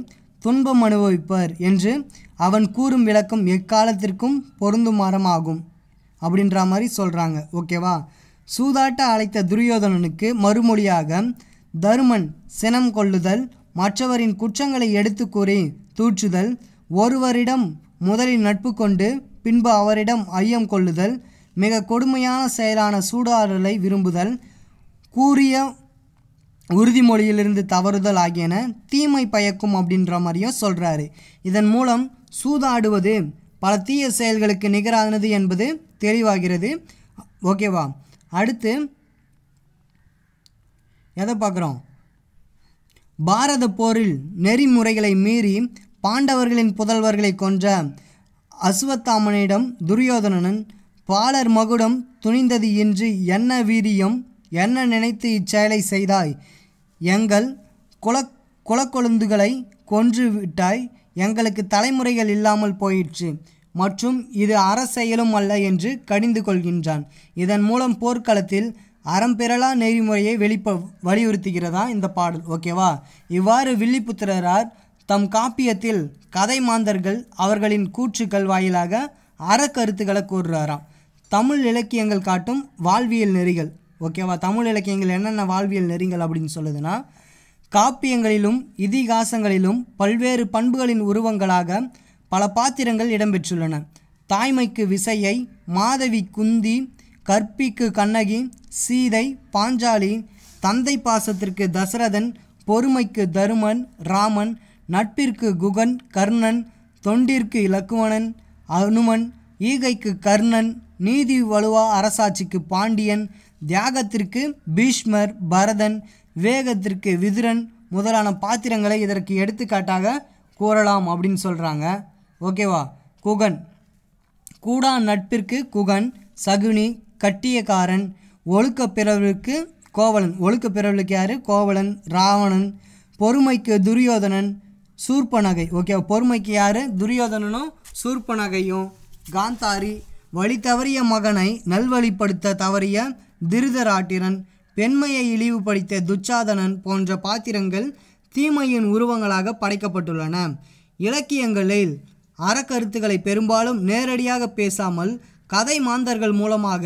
Speaker 1: துன்பம் அனுபவிப்பர் என்று அவன் கூறும் விளக்கம் எக்காலத்திற்கும் பொருந்தும் மரமாகும் அப்படின்ற மாதிரி சொல்கிறாங்க ஓகேவா சூதாட்ட அழைத்த துரியோதனனுக்கு மறுமொழியாக தருமன் சினம் கொள்ளுதல் மற்றவரின் குற்றங்களை எடுத்து கூறி தூற்றுதல் ஒருவரிடம் முதலில் நட்பு கொண்டு பின்பு அவரிடம் ஐயம் கொள்ளுதல் மிக கொடுமையான செயலான சூடாடலை விரும்புதல் கூறிய உறுதிமொழியிலிருந்து தவறுதல் ஆகியன தீமை பயக்கும் அப்படின்ற மாதிரியும் சொல்கிறாரு இதன் மூலம் சூதாடுவது பல தீய செயல்களுக்கு நிகரானது என்பது தெளிவாகிறது ஓகேவா அடுத்து எதை பார்க்குறோம் பாரத போரில் நெறிமுறைகளை மீறி பாண்டவர்களின் புதல்வர்களை கொன்ற அஸ்வத்தாமனிடம் துரியோதனன் பாலர் மகுடம் துணிந்தது என்று என்ன வீரியம் என்ன நினைத்து இச்செயலை செய்தாய் எங்கள் குல குலக்கொழுந்துகளை கொன்று விட்டாய் எங்களுக்கு தலைமுறைகள் இல்லாமல் போயிற்று மற்றும் இது அறச்செயலும் அல்ல என்று கடிந்து கொள்கின்றான் இதன் மூலம் போர்க்களத்தில் அறம்பிரளா நெறிமுறையை வெளிப்ப வலியுறுத்துகிறதா இந்த பாடல் ஓகேவா இவ்வாறு வில்லிபுத்திரரார் தம் காப்பியத்தில் கதை மாந்தர்கள் அவர்களின் கூற்றுக்கள் வாயிலாக அறக்கருத்துக்களை கூறுறாராம் தமிழ் இலக்கியங்கள் காட்டும் வாழ்வியல் நெறிகள் ஓகேவா தமிழ் இலக்கியங்கள் என்னென்ன வாழ்வியல் நெறிகள் அப்படின்னு சொல்லுதுன்னா காப்பியங்களிலும் இதிகாசங்களிலும் பல்வேறு பண்புகளின் உருவங்களாக பல பாத்திரங்கள் இடம்பெற்றுள்ளன தாய்மைக்கு விசையை மாதவி குந்தி கற்பிக்கு கண்ணகி சீதை பாஞ்சாலி தந்தை பாசத்திற்கு தசரதன் பொறுமைக்கு தருமன் ராமன் நட்பிற்கு குகன் கர்ணன் தொண்டிற்கு இலக்குவனன் அனுமன் ஈகைக்கு கர்ணன் நீதி வலுவா அரசாட்சிக்கு பாண்டியன் தியாகத்திற்கு பீஷ்மர் பரதன் வேகத்திற்கு விதுரன் முதலான பாத்திரங்களை இதற்கு எடுத்துக்காட்டாக கூறலாம் அப்படின்னு சொல்கிறாங்க ஓகேவா குகன் கூடா நட்பிற்கு குகன் சகுனி கட்டியக்காரன் ஒழுக்க பிறவிற்கு கோவலன் ஒழுக்க பிறவிற்கு யார் கோவலன் ராவணன் பொறுமைக்கு துரியோதனன் சூர்பனகை ஓகே பொறுமைக்கு யார் துரியோதனனும் சூர்பனகையும் காந்தாரி வழி தவறிய மகனை நல்வழிப்படுத்த தவறிய திருதராட்டிரன் பெண்மையை இழிவுபடுத்த துச்சாதனன் போன்ற பாத்திரங்கள் தீமையின் உருவங்களாக படைக்கப்பட்டுள்ளன இலக்கியங்களில் அறக்கருத்துக்களை பெரும்பாலும் நேரடியாக பேசாமல் கதை மாந்தர்கள் மூலமாக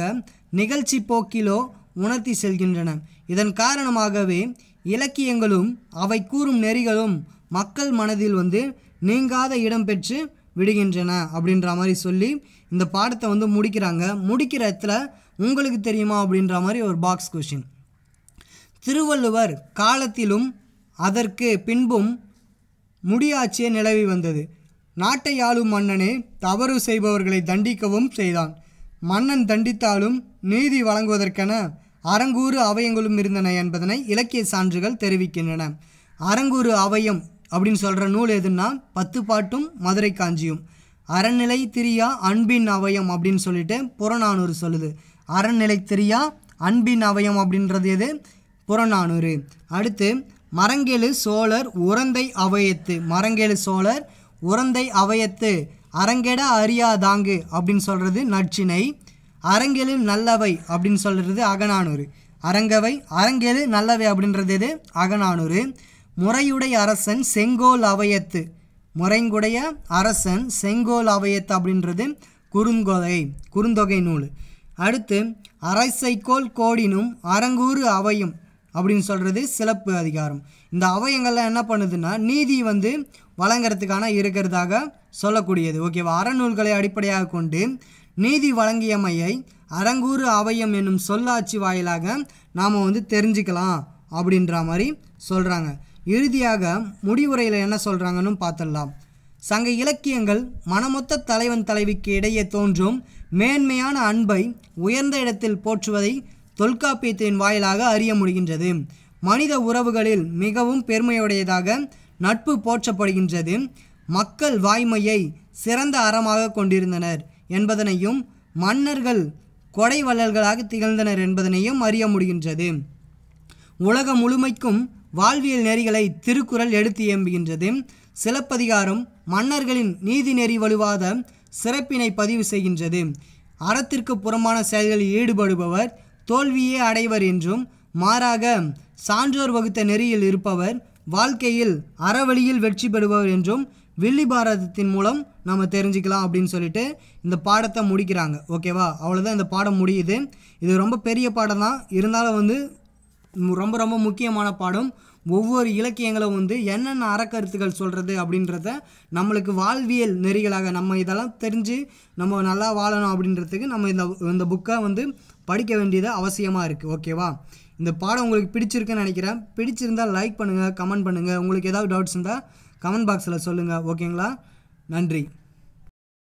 Speaker 1: நிகழ்ச்சி போக்கிலோ உணர்த்தி செல்கின்றன இதன் காரணமாகவே இலக்கியங்களும் அவை கூறும் நெறிகளும் மக்கள் மனதில் வந்து நீங்காத இடம் பெற்று விடுகின்றன அப்படின்ற மாதிரி சொல்லி இந்த பாடத்தை வந்து முடிக்கிறாங்க முடிக்கிற இடத்துல உங்களுக்கு தெரியுமா அப்படின்ற மாதிரி ஒரு பாக்ஸ் கொஷின் திருவள்ளுவர் காலத்திலும் அதற்கு பின்பும் முடியாட்சியே நிலவி வந்தது நாட்டை ஆளும் மன்னனே தவறு செய்பவர்களை தண்டிக்கவும் செய்தான் மன்னன் தண்டித்தாலும் நீதி வழங்குவதற்கென அரங்கூறு அவயங்களும் இருந்தன என்பதனை இலக்கிய சான்றுகள் தெரிவிக்கின்றன அரங்கூறு அவயம் அப்படின்னு சொல்கிற நூல் எதுன்னா பத்து பாட்டும் மதுரை காஞ்சியும் அறநிலை திரியா அன்பின் அவயம் அப்படின்னு சொல்லிட்டு புறநானூறு சொல்லுது அறநிலை திரியா அன்பின் அவயம் அப்படின்றது எது புறநானூறு அடுத்து மரங்கேழு சோழர் உரந்தை அவயத்து மரங்கேழு சோழர் உரந்தை அவையத்து அரங்கெட அறியாதாங்கு அப்படின்னு சொல்கிறது நற்றினை அரங்கெழு நல்லவை அப்படின்னு சொல்கிறது அகநானூறு அரங்கவை அரங்கெழு நல்லவை அப்படின்றது எது அகநானூறு முறையுடைய அரசன் செங்கோல் அவையத்து முறைங்குடைய அரசன் செங்கோல் அவையத்து அப்படின்றது குறுங்கொகை குறுந்தொகை நூல் அடுத்து அரசைக்கோல் கோடினும் அரங்கூறு அவையும் அப்படின்னு சொல்கிறது சிறப்பு அதிகாரம் இந்த அவயங்கள்லாம் என்ன பண்ணுதுன்னா நீதி வந்து வழங்குறதுக்கான இருக்கிறதாக சொல்லக்கூடியது ஓகேவா அறநூல்களை அடிப்படையாக கொண்டு நீதி வழங்கியமையை அரங்கூறு அவயம் என்னும் சொல்லாட்சி வாயிலாக நாம் வந்து தெரிஞ்சுக்கலாம் அப்படின்ற மாதிரி சொல்கிறாங்க இறுதியாக முடிவுரையில் என்ன சொல்கிறாங்கன்னு பார்த்துடலாம் சங்க இலக்கியங்கள் மனமொத்த தலைவன் தலைவிக்கு இடையே தோன்றும் மேன்மையான அன்பை உயர்ந்த இடத்தில் போற்றுவதை தொல்காப்பியத்தின் வாயிலாக அறிய முடிகின்றது மனித உறவுகளில் மிகவும் பெருமையுடையதாக நட்பு போற்றப்படுகின்றது மக்கள் வாய்மையை சிறந்த அறமாக கொண்டிருந்தனர் என்பதனையும் மன்னர்கள் கொடை வள்ளல்களாக திகழ்ந்தனர் என்பதனையும் அறிய முடிகின்றது உலகம் முழுமைக்கும் வாழ்வியல் நெறிகளை திருக்குறள் எடுத்து இயம்புகின்றது சிலப்பதிகாரம் மன்னர்களின் நீதி நெறி வலுவாத சிறப்பினை பதிவு செய்கின்றது அறத்திற்கு புறம்பான செயல்களில் ஈடுபடுபவர் தோல்வியே அடைவர் என்றும் மாறாக சான்றோர் வகுத்த நெறியில் இருப்பவர் வாழ்க்கையில் அறவழியில் வெற்றி பெறுபவர் என்றும் வில்லி பாரதத்தின் மூலம் நம்ம தெரிஞ்சுக்கலாம் அப்படின்னு சொல்லிட்டு இந்த பாடத்தை முடிக்கிறாங்க ஓகேவா அவ்வளோதான் இந்த பாடம் முடியுது இது ரொம்ப பெரிய பாடம் தான் இருந்தாலும் வந்து ரொம்ப ரொம்ப முக்கியமான பாடம் ஒவ்வொரு இலக்கியங்களும் வந்து என்னென்ன அறக்கருத்துக்கள் சொல்கிறது அப்படின்றத நம்மளுக்கு வாழ்வியல் நெறிகளாக நம்ம இதெல்லாம் தெரிஞ்சு நம்ம நல்லா வாழணும் அப்படின்றதுக்கு நம்ம இந்த இந்த புக்கை வந்து படிக்க வேண்டியது அவசியமாக இருக்குது ஓகேவா இந்த பாடம் உங்களுக்கு பிடிச்சிருக்குன்னு நினைக்கிறேன் பிடிச்சிருந்தால் லைக் பண்ணுங்கள் கமெண்ட் பண்ணுங்கள் உங்களுக்கு ஏதாவது டவுட்ஸ் இருந்தால் கமெண்ட் பாக்ஸில் சொல்லுங்கள் ஓகேங்களா நன்றி